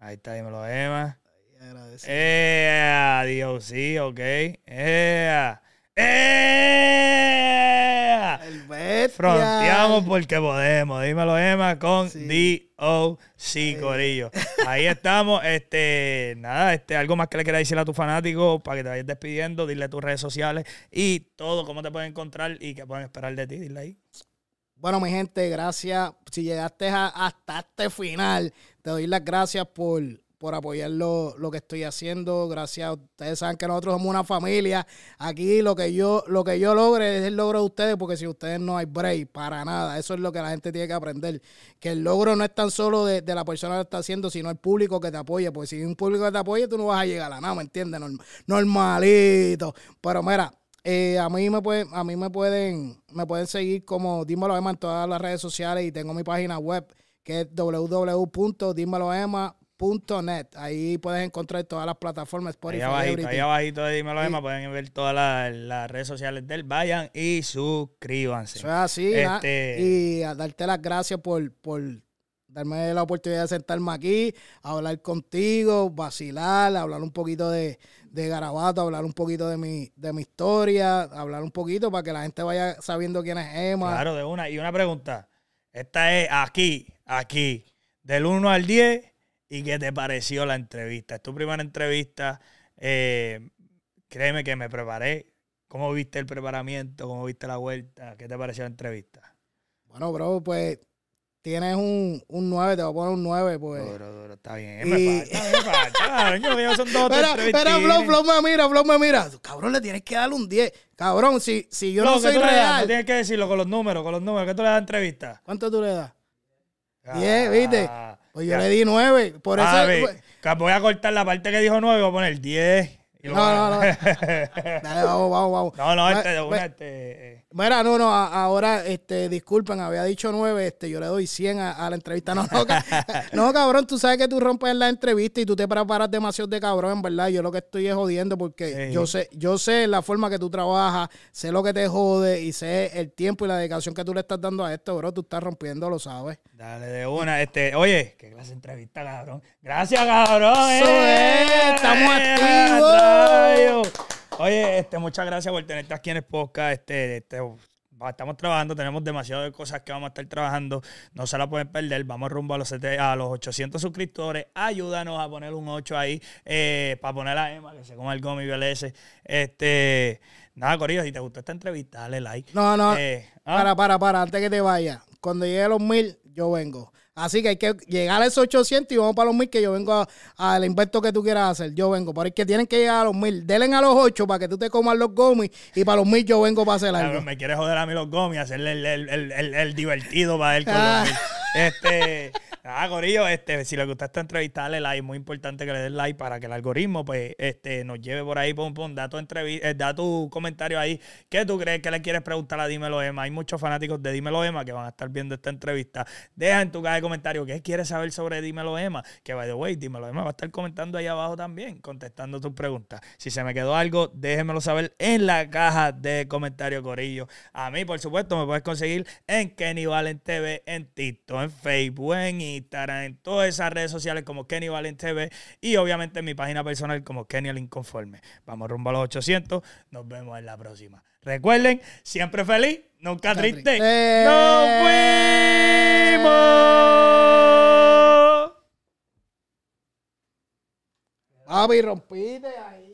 Ahí está Dímelo Emma. Agradecido. Eh, DOC, ok. Eh, eh. Fronteamos porque podemos. Dímelo, Emma, con D.O.C. Corillo. Ahí estamos. Este, nada, este, algo más que le quieras decir a tu fanático para que te vayas despidiendo. Dile tus redes sociales y todo, cómo te pueden encontrar y qué pueden esperar de ti. Dile ahí. Bueno, mi gente, gracias. Si llegaste hasta este final, te doy las gracias por por apoyar lo, que estoy haciendo. Gracias ustedes saben que nosotros somos una familia. Aquí lo que yo, lo que yo logre es el logro de ustedes, porque si ustedes no hay break, para nada. Eso es lo que la gente tiene que aprender. Que el logro no es tan solo de, la persona que está haciendo, sino el público que te apoya. Porque si un público que te apoya, tú no vas a llegar a nada, ¿me entiendes? Normalito. Pero mira, eh, a mí me pueden, a mí me pueden, me pueden seguir como Dímelo Ema en todas las redes sociales y tengo mi página web que es www.dímeloema.com .net. Ahí puedes encontrar todas las plataformas, Spotify, Ahí abajito, ahí abajito de Dímelo Emma, pueden ver todas las, las, redes sociales del Vayan y suscríbanse. así, este... y a darte las gracias por, por darme la oportunidad de sentarme aquí, hablar contigo, vacilar, hablar un poquito de, de Garabato, hablar un poquito de mi, de mi historia, hablar un poquito para que la gente vaya sabiendo quién es Emma. Claro, de una. Y una pregunta. Esta es aquí, aquí, del 1 al 10 y qué te pareció la entrevista. Es tu primera entrevista. Eh, créeme que me preparé. ¿Cómo viste el preparamiento? ¿Cómo viste la vuelta? ¿Qué te pareció la entrevista? Bueno, bro, pues tienes un, 9, te voy a poner un 9, pues. Duro, está bien. Y... Me falta, me falta. <laughs> Yo son dos, Pero, pero Flo, mira, Flo, me mira. Cabrón, le tienes que darle un 10. Cabrón, si, si yo no soy real. Le tienes que decirlo con los números, con los números. ¿Qué tú le das a entrevista? ¿Cuánto tú le das? 10, ah. ¿viste? Pues yo le di nueve. Por eso. A ver, voy a cortar la parte que dijo nueve, voy a poner diez. No, no, no. <laughs> Dale, vamos, vamos, vamos. No, no, pues, este, una, pues, este. Eh, Mira, no, no, ahora, este, disculpen, había dicho nueve, este, yo le doy 100 a, la entrevista. No, <laughs> no, cabrón, tú sabes que tú rompes la entrevista y tú te preparas demasiado de cabrón, verdad. Yo lo que estoy es jodiendo porque yo sé, yo sé la forma que tú trabajas, sé lo que te jode y sé el tiempo y la dedicación que tú le estás dando a esto, bro. Tú estás rompiendo, lo sabes. Dale de una, este, oye, qué clase entrevista, cabrón. Gracias, cabrón. Eh. Es, estamos activos. Oye, este, muchas gracias por tenerte aquí en el Este, este estamos trabajando, tenemos demasiadas cosas que vamos a estar trabajando, no se la pueden perder, vamos rumbo a los, a los 800 suscriptores, ayúdanos a poner un 8 ahí eh, para poner a Emma que se coma el gomi ese. Este, nada, Corillo, si te gustó esta entrevista, dale like. No, no, eh, ¿ah? para, para, para, antes que te vaya, cuando llegue a los mil, yo vengo. Así que hay que llegar a esos 800 y vamos para los 1000 que yo vengo al invento que tú quieras hacer. Yo vengo, pero es que tienen que llegar a los 1000. Delen a los 8 para que tú te comas los gomis y para los 1000 yo vengo para hacer algo. me quieres joder a mí los gomis, hacerle el, el, el, el divertido para él. Con los este, ah Corillo, este, si le gusta esta entrevista, dale like. Muy importante que le den like para que el algoritmo pues, este, nos lleve por ahí. Pum, pum, da tu, entrevista, eh, da tu comentario ahí. ¿Qué tú crees que le quieres preguntar a Dímelo Emma? Hay muchos fanáticos de Dímelo Emma que van a estar viendo esta entrevista. Deja en tu caja de comentarios qué quieres saber sobre Dímelo Emma. Que by the way, Dímelo Emma va a estar comentando ahí abajo también, contestando tus preguntas. Si se me quedó algo, déjenmelo saber en la caja de comentarios, gorillo A mí, por supuesto, me puedes conseguir en Kenny Valen TV en TikTok en Facebook, en Instagram, en todas esas redes sociales como Kenny Valen TV y obviamente en mi página personal como Kenny el Inconforme. Vamos rumbo a los 800. Nos vemos en la próxima. Recuerden, siempre feliz, nunca triste. ¡Nos fuimos! rompiste ahí.